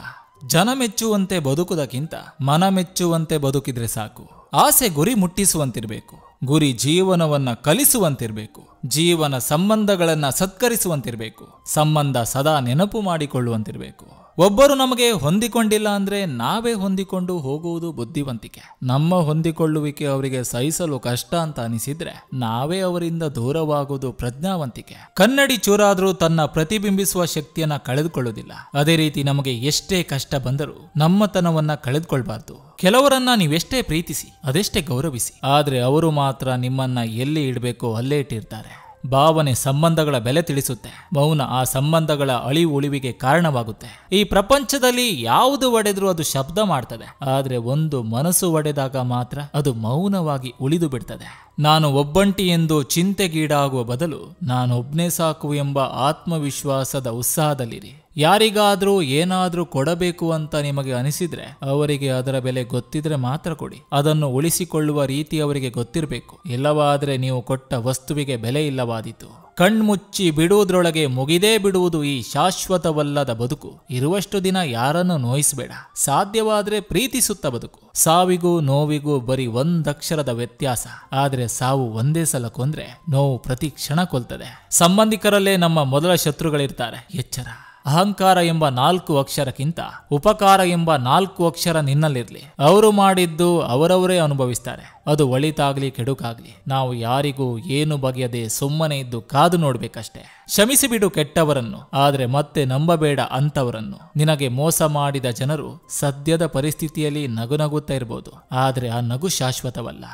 ಜನ ಮೆಚ್ಚುವಂತೆ ಬದುಕುದಕ್ಕಿಂತ ಮನ ಮೆಚ್ಚುವಂತೆ ಬದುಕಿದ್ರೆ ಸಾಕು ಆಸೆ ಗುರಿ ಮುಟ್ಟಿಸುವಂತಿರಬೇಕು ಗುರಿ ಜೀವನವನ್ನ ಕಲಿಸುವಂತಿರಬೇಕು ಜೀವನ ಸಂಬಂಧಗಳನ್ನ ಸತ್ಕರಿಸುವಂತಿರಬೇಕು ಸಂಬಂಧ ಸದಾ ನೆನಪು ಮಾಡಿಕೊಳ್ಳುವಂತಿರಬೇಕು ಒಬ್ಬರು ನಮಗೆ ಹೊಂದಿಕೊಂಡಿಲ್ಲ ಅಂದರೆ ನಾವೇ ಹೊಂದಿಕೊಂಡು ಹೋಗುವುದು ಬುದ್ಧಿವಂತಿಕೆ ನಮ್ಮ ಹೊಂದಿಕೊಳ್ಳುವಿಕೆ ಅವರಿಗೆ ಸಹಿಸಲು ಕಷ್ಟ ಅಂತ ಅನಿಸಿದ್ರೆ ನಾವೇ ಅವರಿಂದ ದೂರವಾಗುವುದು ಪ್ರಜ್ಞಾವಂತಿಕೆ ಕನ್ನಡಿ ಚೂರಾದರೂ ತನ್ನ ಪ್ರತಿಬಿಂಬಿಸುವ ಶಕ್ತಿಯನ್ನ ಕಳೆದುಕೊಳ್ಳುವುದಿಲ್ಲ ಅದೇ ರೀತಿ ನಮಗೆ ಎಷ್ಟೇ ಕಷ್ಟ ಬಂದರೂ ನಮ್ಮತನವನ್ನ ಕಳೆದುಕೊಳ್ಬಾರ್ದು ಕೆಲವರನ್ನ ನೀವೆಷ್ಟೇ ಪ್ರೀತಿಸಿ ಅದೆಷ್ಟೇ ಗೌರವಿಸಿ ಆದ್ರೆ ಅವರು ಮಾತ್ರ ನಿಮ್ಮನ್ನ ಎಲ್ಲಿ ಇಡಬೇಕೋ ಅಲ್ಲೇ ಇಟ್ಟಿರ್ತಾರೆ ಭಾವನೆ ಸಂಬಂಧಗಳ ಬೆಲೆ ತಿಳಿಸುತ್ತೆ ಮೌನ ಆ ಸಂಬಂಧಗಳ ಅಳಿವು ಉಳಿವಿಗೆ ಕಾರಣವಾಗುತ್ತೆ ಈ ಪ್ರಪಂಚದಲ್ಲಿ ಯಾವುದು ಒಡೆದ್ರೂ ಅದು ಶಬ್ದ ಮಾಡ್ತದೆ ಆದ್ರೆ ಒಂದು ಮನಸ್ಸು ಒಡೆದಾಗ ಮಾತ್ರ ಅದು ಮೌನವಾಗಿ ಉಳಿದು ಬಿಡ್ತದೆ ನಾನು ಒಬ್ಬಂಟಿ ಎಂದು ಚಿಂತೆಗೀಡಾಗುವ ಬದಲು ನಾನು ಒಬ್ಬನೇ ಸಾಕು ಎಂಬ ಆತ್ಮವಿಶ್ವಾಸದ ಉತ್ಸಾಹದಲ್ಲಿರಿ ಯಾರಿಗಾದರೂ ಏನಾದರೂ ಕೊಡಬೇಕು ಅಂತ ನಿಮಗೆ ಅನಿಸಿದ್ರೆ ಅವರಿಗೆ ಅದರ ಬೆಲೆ ಗೊತ್ತಿದ್ರೆ ಮಾತ್ರ ಕೊಡಿ ಅದನ್ನು ಉಳಿಸಿಕೊಳ್ಳುವ ರೀತಿ ಅವರಿಗೆ ಗೊತ್ತಿರಬೇಕು ಇಲ್ಲವಾದ್ರೆ ನೀವು ಕೊಟ್ಟ ವಸ್ತುವಿಗೆ ಬೆಲೆ ಇಲ್ಲವಾದೀತು ಕಣ್ಮುಚ್ಚಿ ಬಿಡುವುದ್ರೊಳಗೆ ಮುಗಿದೇ ಬಿಡುವುದು ಈ ಶಾಶ್ವತವಲ್ಲದ ಬದುಕು ಇರುವಷ್ಟು ದಿನ ಯಾರನ್ನು ನೋಯಿಸಬೇಡ ಸಾಧ್ಯವಾದ್ರೆ ಪ್ರೀತಿಸುತ್ತ ಬದುಕು ಸಾವಿಗೂ ನೋವಿಗೂ ಬರೀ ಒಂದಕ್ಷರದ ವ್ಯತ್ಯಾಸ ಆದ್ರೆ ಸಾವು ಒಂದೇ ಸಲ ಕೊಂದ್ರೆ ನೋವು ಪ್ರತಿ ಕ್ಷಣ ಕೊಲ್ತದೆ ಸಂಬಂಧಿಕರಲ್ಲೇ ನಮ್ಮ ಮೊದಲ ಶತ್ರುಗಳಿರ್ತಾರೆ ಎಚ್ಚರ ಅಹಂಕಾರ ಎಂಬ ನಾಲ್ಕು ಅಕ್ಷರಕ್ಕಿಂತ ಉಪಕಾರ ಎಂಬ ನಾಲ್ಕು ಅಕ್ಷರ ನಿನ್ನಲ್ಲಿರಲಿ ಅವರು ಮಾಡಿದ್ದು ಅವರವರೇ ಅನುಭವಿಸ್ತಾರೆ ಅದು ಒಳಿತಾಗ್ಲಿ ಕೆಡುಕಾಗ್ಲಿ ನಾವು ಯಾರಿಗೂ ಏನು ಬಗೆಯದೆ ಸುಮ್ಮನೆ ಇದ್ದು ಕಾದು ನೋಡ್ಬೇಕಷ್ಟೇ ಕ್ಷಮಿಸಿ ಕೆಟ್ಟವರನ್ನು ಆದರೆ ಮತ್ತೆ ನಂಬಬೇಡ ಅಂತವರನ್ನು ನಿನಗೆ ಮೋಸ ಮಾಡಿದ ಜನರು ಸದ್ಯದ ಪರಿಸ್ಥಿತಿಯಲ್ಲಿ ನಗು ನಗುತ್ತಾ ಇರ್ಬೋದು ಆದರೆ ಆ ನಗು ಶಾಶ್ವತವಲ್ಲ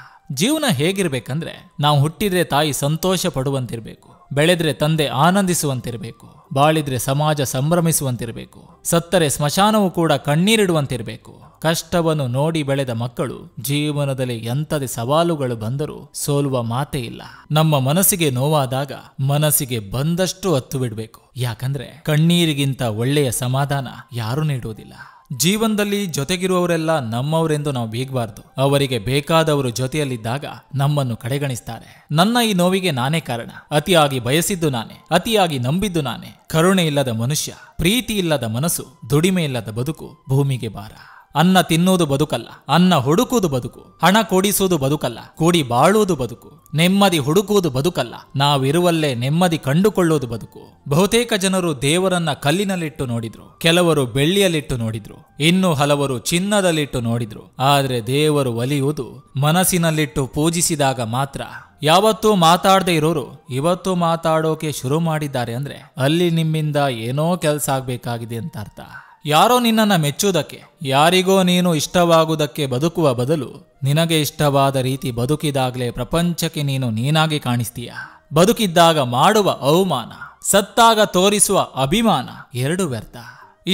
ಜೀವನ ಹೇಗಿರ್ಬೇಕಂದ್ರೆ ನಾವು ಹುಟ್ಟಿದ್ರೆ ತಾಯಿ ಸಂತೋಷ ಪಡುವಂತಿರ್ಬೇಕು ಬೆಳೆದ್ರೆ ತಂದೆ ಆನಂದಿಸುವಂತಿರಬೇಕು ಬಾಳಿದ್ರೆ ಸಮಾಜ ಸಂಭ್ರಮಿಸುವಂತಿರಬೇಕು ಸತ್ತರೆ ಸ್ಮಶಾನವೂ ಕೂಡ ಕಣ್ಣೀರಿಡುವಂತಿರಬೇಕು ಕಷ್ಟವನ್ನು ನೋಡಿ ಬೆಳೆದ ಮಕ್ಕಳು ಜೀವನದಲ್ಲಿ ಎಂಥದೇ ಸವಾಲುಗಳು ಬಂದರೂ ಸೋಲುವ ಮಾತೇ ಇಲ್ಲ ನಮ್ಮ ಮನಸ್ಸಿಗೆ ನೋವಾದಾಗ ಮನಸ್ಸಿಗೆ ಬಂದಷ್ಟು ಹತ್ತು ಬಿಡಬೇಕು ಯಾಕಂದ್ರೆ ಕಣ್ಣೀರಿಗಿಂತ ಒಳ್ಳೆಯ ಸಮಾಧಾನ ಯಾರೂ ನೀಡುವುದಿಲ್ಲ ಜೀವನದಲ್ಲಿ ಜೊತೆಗಿರುವವರೆಲ್ಲ ನಮ್ಮವರೆಂದು ನಾವು ಬೀಗಬಾರ್ದು ಅವರಿಗೆ ಬೇಕಾದವರು ಜೊತೆಯಲ್ಲಿದ್ದಾಗ ನಮ್ಮನ್ನು ಕಡೆಗಣಿಸ್ತಾರೆ ನನ್ನ ಈ ನೋವಿಗೆ ನಾನೇ ಕಾರಣ ಅತಿಯಾಗಿ ಬಯಸಿದ್ದು ನಾನೇ ಅತಿಯಾಗಿ ನಂಬಿದ್ದು ನಾನೇ ಕರುಣೆ ಇಲ್ಲದ ಮನುಷ್ಯ ಪ್ರೀತಿ ಇಲ್ಲದ ಮನಸ್ಸು ದುಡಿಮೆ ಇಲ್ಲದ ಬದುಕು ಭೂಮಿಗೆ ಬಾರ ಅನ್ನ ತಿನ್ನುವುದು ಬದುಕಲ್ಲ ಅನ್ನ ಹುಡುಕುವುದು ಬದುಕು ಹಣ ಕೂಡಿಸುವುದು ಬದುಕಲ್ಲ ಕೂಡಿ ಬಾಳುವುದು ಬದುಕು ನೆಮ್ಮದಿ ಹುಡುಕುವುದು ಬದುಕಲ್ಲ ನಾವಿರುವಲ್ಲೇ ನೆಮ್ಮದಿ ಕಂಡುಕೊಳ್ಳುವುದು ಬದುಕು ಬಹುತೇಕ ಜನರು ದೇವರನ್ನ ಕಲ್ಲಿನಲ್ಲಿಟ್ಟು ನೋಡಿದ್ರು ಕೆಲವರು ಬೆಳ್ಳಿಯಲ್ಲಿಟ್ಟು ನೋಡಿದ್ರು ಇನ್ನು ಹಲವರು ಚಿನ್ನದಲ್ಲಿಟ್ಟು ನೋಡಿದ್ರು ಆದರೆ ದೇವರು ಒಲಿಯುವುದು ಮನಸ್ಸಿನಲ್ಲಿಟ್ಟು ಪೂಜಿಸಿದಾಗ ಮಾತ್ರ ಯಾವತ್ತೂ ಮಾತಾಡದೆ ಇರೋರು ಇವತ್ತು ಮಾತಾಡೋಕೆ ಶುರು ಮಾಡಿದ್ದಾರೆ ಅಂದ್ರೆ ಅಲ್ಲಿ ನಿಮ್ಮಿಂದ ಏನೋ ಕೆಲಸ ಆಗ್ಬೇಕಾಗಿದೆ ಅಂತ ಅರ್ಥ ಯಾರೋ ನಿನ್ನನ್ನು ಮೆಚ್ಚುವುದಕ್ಕೆ ಯಾರಿಗೋ ನೀನು ಇಷ್ಟವಾಗುವುದಕ್ಕೆ ಬದುಕುವ ಬದಲು ನಿನಗೆ ಇಷ್ಟವಾದ ರೀತಿ ಬದುಕಿದಾಗಲೇ ಪ್ರಪಂಚಕ್ಕೆ ನೀನು ನೀನಾಗಿ ಕಾಣಿಸ್ತೀಯ ಬದುಕಿದ್ದಾಗ ಮಾಡುವ ಅವಮಾನ ಸತ್ತಾಗ ತೋರಿಸುವ ಅಭಿಮಾನ ಎರಡು ವ್ಯರ್ಥ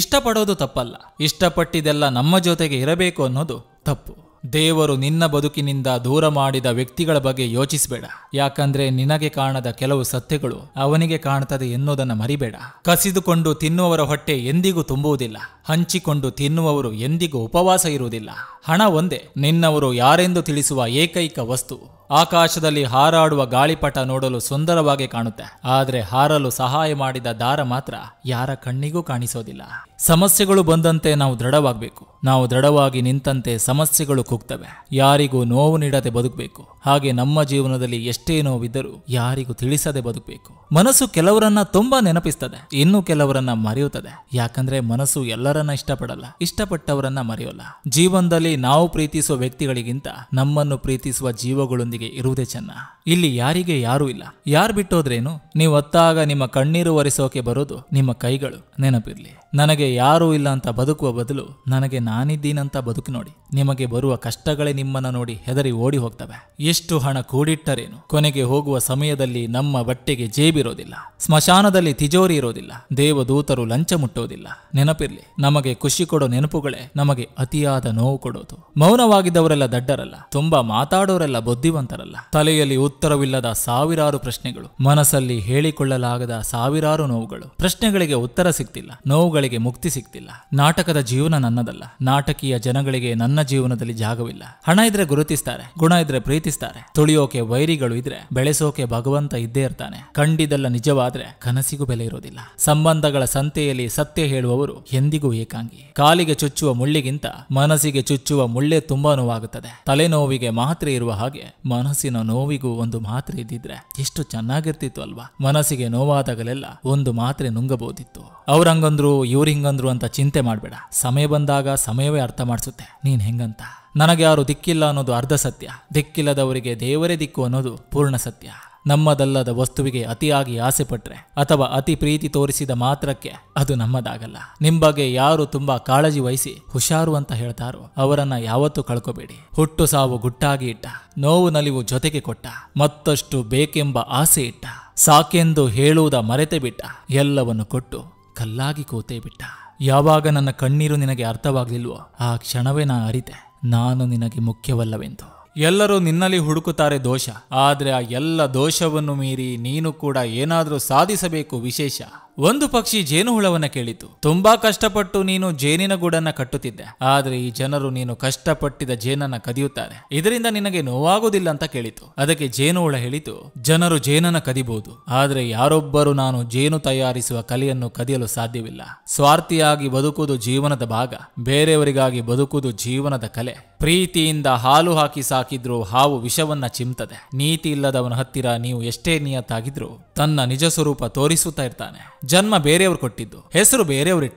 ಇಷ್ಟಪಡೋದು ತಪ್ಪಲ್ಲ ಇಷ್ಟಪಟ್ಟಿದೆಲ್ಲ ನಮ್ಮ ಜೊತೆಗೆ ಇರಬೇಕು ಅನ್ನೋದು ತಪ್ಪು ದೇವರು ನಿನ್ನ ಬದುಕಿನಿಂದ ದೂರ ಮಾಡಿದ ವ್ಯಕ್ತಿಗಳ ಬಗ್ಗೆ ಯೋಚಿಸಬೇಡ ಯಾಕಂದ್ರೆ ನಿನಗೆ ಕಾಣದ ಕೆಲವು ಸತ್ಯಗಳು ಅವನಿಗೆ ಕಾಣುತ್ತದೆ ಎನ್ನುವುದನ್ನು ಮರಿಬೇಡ ಕಸಿದುಕೊಂಡು ತಿನ್ನುವವರ ಹೊಟ್ಟೆ ಎಂದಿಗೂ ತುಂಬುವುದಿಲ್ಲ ಹಂಚಿಕೊಂಡು ತಿನ್ನುವವರು ಎಂದಿಗೂ ಉಪವಾಸ ಇರುವುದಿಲ್ಲ ಹಣ ಒಂದೇ ನಿನ್ನವರು ಯಾರೆಂದು ತಿಳಿಸುವ ಏಕೈಕ ವಸ್ತು ಆಕಾಶದಲ್ಲಿ ಹಾರಾಡುವ ಗಾಳಿಪಟ ನೋಡಲು ಸುಂದರವಾಗಿ ಕಾಣುತ್ತೆ ಆದರೆ ಹಾರಲು ಸಹಾಯ ಮಾಡಿದ ದಾರ ಮಾತ್ರ ಯಾರ ಕಣ್ಣಿಗೂ ಕಾಣಿಸೋದಿಲ್ಲ ಸಮಸ್ಯೆಗಳು ಬಂದಂತೆ ನಾವು ದೃಢವಾಗಬೇಕು ನಾವು ದೃಢವಾಗಿ ನಿಂತಂತೆ ಸಮಸ್ಯೆಗಳು ಕುಗ್ತವೆ ಯಾರಿಗೂ ನೋವು ನೀಡದೆ ಬದುಕಬೇಕು ಹಾಗೆ ನಮ್ಮ ಜೀವನದಲ್ಲಿ ಎಷ್ಟೇ ನೋವಿದ್ದರೂ ಯಾರಿಗೂ ತಿಳಿಸದೆ ಬದುಕಬೇಕು ಮನಸ್ಸು ಕೆಲವರನ್ನ ತುಂಬಾ ನೆನಪಿಸ್ತದೆ ಇನ್ನು ಕೆಲವರನ್ನ ಮರೆಯುತ್ತದೆ ಯಾಕಂದ್ರೆ ಮನಸ್ಸು ಎಲ್ಲರನ್ನ ಇಷ್ಟಪಡಲ್ಲ ಇಷ್ಟಪಟ್ಟವರನ್ನ ಮರೆಯೋಲ್ಲ ಜೀವನದಲ್ಲಿ ನಾವು ಪ್ರೀತಿಸುವ ವ್ಯಕ್ತಿಗಳಿಗಿಂತ ನಮ್ಮನ್ನು ಪ್ರೀತಿಸುವ ಜೀವಗಳೊಂದಿಗೆ ಇರುವುದೇ ಚೆನ್ನ ಇಲ್ಲಿ ಯಾರಿಗೆ ಯಾರು ಇಲ್ಲ ಯಾರು ಬಿಟ್ಟೋದ್ರೇನು ನೀವು ಒತ್ತಾಗ ನಿಮ್ಮ ಕಣ್ಣೀರು ಒರೆಸೋಕೆ ಬರೋದು ನಿಮ್ಮ ಕೈಗಳು ನೆನಪಿರ್ಲಿ ನನಗೆ ಯಾರೂ ಇಲ್ಲ ಅಂತ ಬದುಕುವ ಬದಲು ನನಗೆ ನಾನಿದ್ದೀನಂತ ಬದುಕು ನೋಡಿ ನಿಮಗೆ ಬರುವ ಕಷ್ಟಗಳೇ ನಿಮ್ಮನ್ನ ನೋಡಿ ಹೆದರಿ ಓಡಿ ಹೋಗ್ತವೆ ಎಷ್ಟು ಹಣ ಕೂಡಿಟ್ಟರೇನು ಕೊನೆಗೆ ಹೋಗುವ ಸಮಯದಲ್ಲಿ ನಮ್ಮ ಬಟ್ಟೆಗೆ ಜೇಬಿರೋದಿಲ್ಲ ಸ್ಮಶಾನದಲ್ಲಿ ತಿಜೋರಿ ಇರೋದಿಲ್ಲ ದೇವದೂತರು ಲಂಚ ಮುಟ್ಟೋದಿಲ್ಲ ನೆನಪಿರ್ಲಿ ನಮಗೆ ಖುಷಿ ಕೊಡೋ ನೆನಪುಗಳೇ ನಮಗೆ ಅತಿಯಾದ ನೋವು ಕೊಡೋದು ಮೌನವಾಗಿದ್ದವರೆಲ್ಲ ದಡ್ಡರಲ್ಲ ತುಂಬಾ ಮಾತಾಡೋರೆಲ್ಲ ಬುದ್ಧಿವಂತರಲ್ಲ ತಲೆಯಲ್ಲಿ ಉತ್ತರವಿಲ್ಲದ ಸಾವಿರಾರು ಪ್ರಶ್ನೆಗಳು ಮನಸ್ಸಲ್ಲಿ ಹೇಳಿಕೊಳ್ಳಲಾಗದ ಸಾವಿರಾರು ನೋವುಗಳು ಪ್ರಶ್ನೆಗಳಿಗೆ ಉತ್ತರ ಸಿಕ್ತಿಲ್ಲ ನೋವುಗಳಿಗೆ ಜನಗಳಿಗೆ ಮುಕ್ತಿ ಸಿಕ್ತಿಲ್ಲ ನಾಟಕದ ಜೀವನ ನನ್ನದಲ್ಲ ನಾಟಕೀಯ ಜನಗಳಿಗೆ ನನ್ನ ಜೀವನದಲ್ಲಿ ಜಾಗವಿಲ್ಲ ಹಣ ಇದ್ರೆ ಗುರುತಿಸ್ತಾರೆ ಗುಣ ಇದ್ರೆ ಪ್ರೀತಿಸ್ತಾರೆ ತುಳಿಯೋಕೆ ವೈರಿಗಳು ಇದ್ರೆ ಬೆಳೆಸೋಕೆ ಭಗವಂತ ಇದ್ದೇ ಇರ್ತಾನೆ ಕಂಡಿದ್ದೆಲ್ಲ ನಿಜವಾದ್ರೆ ಕನಸಿಗೂ ಬೆಲೆ ಇರೋದಿಲ್ಲ ಸಂಬಂಧಗಳ ಸಂತೆಯಲ್ಲಿ ಸತ್ಯ ಹೇಳುವವರು ಎಂದಿಗೂ ಏಕಾಂಗಿ ಕಾಲಿಗೆ ಚುಚ್ಚುವ ಮುಳ್ಳಿಗಿಂತ ಮನಸ್ಸಿಗೆ ಚುಚ್ಚುವ ಮುಳ್ಳೆ ತುಂಬಾ ನೋವಾಗುತ್ತದೆ ತಲೆನೋವಿಗೆ ಮಾತ್ರೆ ಇರುವ ಹಾಗೆ ಮನಸ್ಸಿನ ನೋವಿಗೂ ಒಂದು ಮಾತ್ರೆ ಇದ್ದಿದ್ರೆ ಎಷ್ಟು ಚೆನ್ನಾಗಿರ್ತಿತ್ತು ಅಲ್ವಾ ಮನಸ್ಸಿಗೆ ನೋವಾದಾಗಲೆಲ್ಲ ಒಂದು ಮಾತ್ರೆ ನುಂಗಬಹುದಿತ್ತು ಅವ್ರಂಗಂದ್ರು ಇವ್ರು ಹಿಂಗಂದ್ರು ಅಂತ ಚಿಂತೆ ಮಾಡಬೇಡ ಸಮಯ ಬಂದಾಗ ಸಮಯವೇ ಅರ್ಥ ಮಾಡಿಸುತ್ತೆ ನೀನು ಹೆಂಗಂತ ನನಗೆ ಯಾರು ದಿಕ್ಕಿಲ್ಲ ಅನ್ನೋದು ಅರ್ಧ ಸತ್ಯ ದಿಕ್ಕಿಲ್ಲದವರಿಗೆ ದೇವರೇ ದಿಕ್ಕು ಅನ್ನೋದು ಪೂರ್ಣ ಸತ್ಯ ನಮ್ಮದಲ್ಲದ ವಸ್ತುವಿಗೆ ಅತಿಯಾಗಿ ಆಸೆ ಪಟ್ರೆ ಅಥವಾ ಅತಿ ಪ್ರೀತಿ ತೋರಿಸಿದ ಮಾತ್ರಕ್ಕೆ ಅದು ನಮ್ಮದಾಗಲ್ಲ ನಿಮ್ ಬಗ್ಗೆ ಯಾರು ತುಂಬಾ ಕಾಳಜಿ ವಹಿಸಿ ಹುಷಾರು ಅಂತ ಹೇಳ್ತಾರೋ ಅವರನ್ನ ಯಾವತ್ತೂ ಕಳ್ಕೋಬೇಡಿ ಹುಟ್ಟು ಸಾವು ಗುಟ್ಟಾಗಿ ಇಟ್ಟ ನೋವು ನಲಿವು ಜೊತೆಗೆ ಕೊಟ್ಟ ಮತ್ತಷ್ಟು ಬೇಕೆಂಬ ಆಸೆ ಇಟ್ಟ ಸಾಕೆಂದು ಹೇಳುವುದ ಮರೆತೆ ಬಿಟ್ಟ ಎಲ್ಲವನ್ನು ಕೊಟ್ಟು ಕಲ್ಲಾಗಿ ಕೋತೆ ಬಿಟ್ಟ ಯಾವಾಗ ನನ್ನ ಕಣ್ಣೀರು ನಿನಗೆ ಅರ್ಥವಾಗ್ಲಿಲ್ವೋ ಆ ಕ್ಷಣವೇ ನಾ ಅರಿತೆ ನಾನು ನಿನಗೆ ಮುಖ್ಯವಲ್ಲವೆಂದು ಎಲ್ಲರೂ ನಿನ್ನಲ್ಲಿ ಹುಡುಕುತ್ತಾರೆ ದೋಷ ಆದರೆ ಆ ಎಲ್ಲ ದೋಷವನ್ನು ಮೀರಿ ನೀನು ಕೂಡ ಏನಾದರೂ ಸಾಧಿಸಬೇಕು ವಿಶೇಷ ಒಂದು ಪಕ್ಷಿ ಜೇನುಹುಳವನ್ನ ಕೇಳಿತು ತುಂಬಾ ಕಷ್ಟಪಟ್ಟು ನೀನು ಜೇನಿನ ಗೂಡನ್ನ ಕಟ್ಟುತ್ತಿದ್ದೆ ಆದ್ರೆ ಈ ಜನರು ನೀನು ಕಷ್ಟಪಟ್ಟಿದ ಜೇನನ್ನ ಕದಿಯುತ್ತಾರೆ ಇದರಿಂದ ನಿನಗೆ ನೋವಾಗುವುದಿಲ್ಲ ಅಂತ ಕೇಳಿತು ಅದಕ್ಕೆ ಜೇನುಹುಳ ಹೇಳಿತು ಜನರು ಜೇನನ್ನ ಕದಿಬಹುದು ಆದ್ರೆ ಯಾರೊಬ್ಬರು ನಾನು ಜೇನು ತಯಾರಿಸುವ ಕಲೆಯನ್ನು ಕದಿಯಲು ಸಾಧ್ಯವಿಲ್ಲ ಸ್ವಾರ್ಥಿಯಾಗಿ ಬದುಕುವುದು ಜೀವನದ ಭಾಗ ಬೇರೆಯವರಿಗಾಗಿ ಬದುಕುವುದು ಜೀವನದ ಕಲೆ ಪ್ರೀತಿಯಿಂದ ಹಾಲು ಹಾಕಿ ಸಾಕಿದ್ರೂ ಹಾವು ವಿಷವನ್ನ ಚಿಮ್ತದೆ ನೀತಿ ಇಲ್ಲದವನ ಹತ್ತಿರ ನೀವು ಎಷ್ಟೇ ನಿಯತ್ತಾಗಿದ್ರೂ ತನ್ನ ನಿಜ ಸ್ವರೂಪ ತೋರಿಸುತ್ತಾ ಇರ್ತಾನೆ ಜನ್ಮ ಬೇರೆಯವರು ಕೊಟ್ಟಿದ್ದು ಹೆಸರು ಬೇರೆಯವರು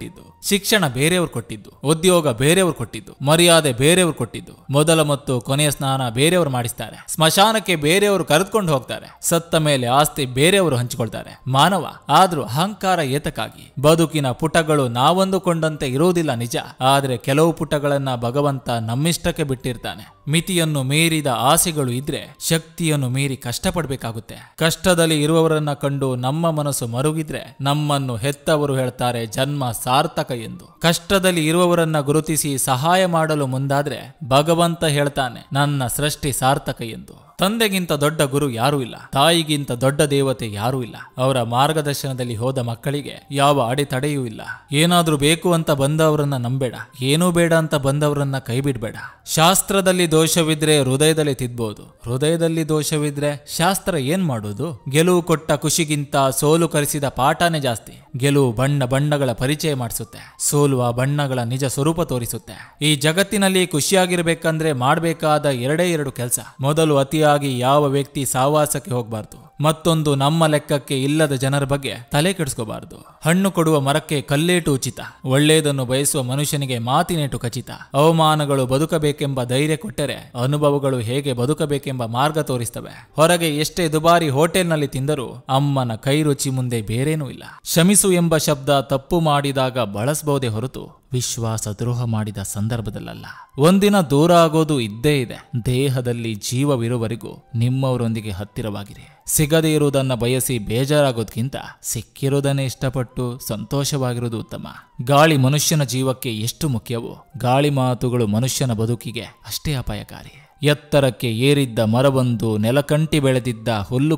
ಶಿಕ್ಷಣ ಬೇರೆಯವರು ಕೊಟ್ಟಿದ್ದು ಉದ್ಯೋಗ ಬೇರೆಯವರು ಕೊಟ್ಟಿದ್ದು ಮರ್ಯಾದೆ ಬೇರೆಯವರು ಕೊಟ್ಟಿದ್ದು ಮೊದಲ ಮತ್ತು ಕೊನೆಯ ಸ್ನಾನ ಬೇರೆಯವರು ಮಾಡಿಸ್ತಾರೆ ಸ್ಮಶಾನಕ್ಕೆ ಬೇರೆಯವರು ಕರೆದುಕೊಂಡು ಹೋಗ್ತಾರೆ ಸತ್ತ ಮೇಲೆ ಆಸ್ತಿ ಬೇರೆಯವರು ಹಂಚಿಕೊಳ್ತಾರೆ ಮಾನವ ಆದ್ರೂ ಅಹಂಕಾರ ಏತಕ್ಕಾಗಿ ಬದುಕಿನ ಪುಟಗಳು ನಾವೊಂದುಕೊಂಡಂತೆ ಇರುವುದಿಲ್ಲ ನಿಜ ಆದ್ರೆ ಕೆಲವು ಪುಟಗಳನ್ನ ಭಗವಂತ ನಮ್ಮಿಷ್ಟಕ್ಕೆ ಬಿಟ್ಟಿರ್ತಾನೆ ಮಿತಿಯನ್ನು ಮೀರಿದ ಆಸೆಗಳು ಇದ್ರೆ ಶಕ್ತಿಯನ್ನು ಮೀರಿ ಕಷ್ಟಪಡಬೇಕಾಗುತ್ತೆ ಕಷ್ಟದಲ್ಲಿ ಇರುವವರನ್ನ ಕಂಡು ನಮ್ಮ ಮನಸ್ಸು ಮರುಗಿದ್ರೆ ನಮ್ಮನ್ನು ಹೆತ್ತವರು ಹೇಳ್ತಾರೆ ಜನ್ಮ ಸಾರ್ಥಕ ಎಂದು ಕಷ್ಟದಲ್ಲಿ ಇರುವವರನ್ನ ಗುರುತಿಸಿ ಸಹಾಯ ಮಾಡಲು ಮುಂದಾದ್ರೆ ಭಗವಂತ ಹೇಳ್ತಾನೆ ನನ್ನ ಸೃಷ್ಟಿ ಸಾರ್ಥಕ ಎಂದು ತಂದೆಗಿಂತ ದೊಡ್ಡ ಗುರು ಯಾರೂ ಇಲ್ಲ ತಾಯಿಗಿಂತ ದೊಡ್ಡ ದೇವತೆ ಯಾರೂ ಇಲ್ಲ ಅವರ ಮಾರ್ಗದರ್ಶನದಲ್ಲಿ ಹೋದ ಮಕ್ಕಳಿಗೆ ಯಾವ ಅಡೆತಡೆಯೂ ಇಲ್ಲ ಏನಾದ್ರೂ ಬೇಕು ಅಂತ ಬಂದವರನ್ನ ನಂಬೇಡ ಏನೂ ಬೇಡ ಅಂತ ಬಂದವರನ್ನ ಬಿಡ್ಬೇಡ ಶಾಸ್ತ್ರದಲ್ಲಿ ದೋಷವಿದ್ರೆ ಹೃದಯದಲ್ಲಿ ತಿದ್ಬೋದು ಹೃದಯದಲ್ಲಿ ದೋಷವಿದ್ರೆ ಶಾಸ್ತ್ರ ಏನ್ ಮಾಡೋದು ಗೆಲುವು ಕೊಟ್ಟ ಖುಷಿಗಿಂತ ಸೋಲು ಕರೆಸಿದ ಪಾಠನೇ ಜಾಸ್ತಿ ಗೆಲುವು ಬಣ್ಣ ಬಣ್ಣಗಳ ಪರಿಚಯ ಮಾಡಿಸುತ್ತೆ ಸೋಲುವ ಬಣ್ಣಗಳ ನಿಜ ಸ್ವರೂಪ ತೋರಿಸುತ್ತೆ ಈ ಜಗತ್ತಿನಲ್ಲಿ ಖುಷಿಯಾಗಿರ್ಬೇಕಂದ್ರೆ ಮಾಡಬೇಕಾದ ಎರಡೇ ಎರಡು ಕೆಲಸ ಮೊದಲು ಅತಿಯ ಯಾವ ವ್ಯಕ್ತಿ ಸಾವಾಸಕ್ಕೆ ಹೋಗಬಾರ್ದು ಮತ್ತೊಂದು ನಮ್ಮ ಲೆಕ್ಕಕ್ಕೆ ಇಲ್ಲದ ಜನರ ಬಗ್ಗೆ ತಲೆ ಕೆಡಿಸ್ಕೋಬಾರದು ಹಣ್ಣು ಕೊಡುವ ಮರಕ್ಕೆ ಕಲ್ಲೇಟು ಉಚಿತ ಒಳ್ಳೆಯದನ್ನು ಬಯಸುವ ಮನುಷ್ಯನಿಗೆ ಮಾತಿನೇಟು ಖಚಿತ ಅವಮಾನಗಳು ಬದುಕಬೇಕೆಂಬ ಧೈರ್ಯ ಕೊಟ್ಟರೆ ಅನುಭವಗಳು ಹೇಗೆ ಬದುಕಬೇಕೆಂಬ ಮಾರ್ಗ ತೋರಿಸ್ತವೆ ಹೊರಗೆ ಎಷ್ಟೇ ದುಬಾರಿ ಹೋಟೆಲ್ನಲ್ಲಿ ತಿಂದರೂ ಅಮ್ಮನ ಕೈ ರುಚಿ ಮುಂದೆ ಬೇರೇನೂ ಇಲ್ಲ ಶಮಿಸು ಎಂಬ ಶಬ್ದ ತಪ್ಪು ಮಾಡಿದಾಗ ಬಳಸಬಹುದೇ ಹೊರತು ವಿಶ್ವಾಸ ದ್ರೋಹ ಮಾಡಿದ ಸಂದರ್ಭದಲ್ಲ ಒಂದಿನ ದೂರ ಆಗೋದು ಇದ್ದೇ ಇದೆ ದೇಹದಲ್ಲಿ ಜೀವವಿರುವವರೆಗೂ ನಿಮ್ಮವರೊಂದಿಗೆ ಹತ್ತಿರವಾಗಿರಿ ಸಿಗದೇ ಇರುವುದನ್ನು ಬಯಸಿ ಬೇಜಾರಾಗೋದ್ಕಿಂತ ಸಿಕ್ಕಿರೋದನ್ನೇ ಇಷ್ಟಪಟ್ಟು ಸಂತೋಷವಾಗಿರುವುದು ಉತ್ತಮ ಗಾಳಿ ಮನುಷ್ಯನ ಜೀವಕ್ಕೆ ಎಷ್ಟು ಮುಖ್ಯವೋ ಗಾಳಿ ಮಾತುಗಳು ಮನುಷ್ಯನ ಬದುಕಿಗೆ ಅಷ್ಟೇ ಅಪಾಯಕಾರಿ ಎತ್ತರಕ್ಕೆ ಏರಿದ್ದ ಮರವೊಂದು ನೆಲಕಂಟಿ ಬೆಳೆದಿದ್ದ ಹುಲ್ಲು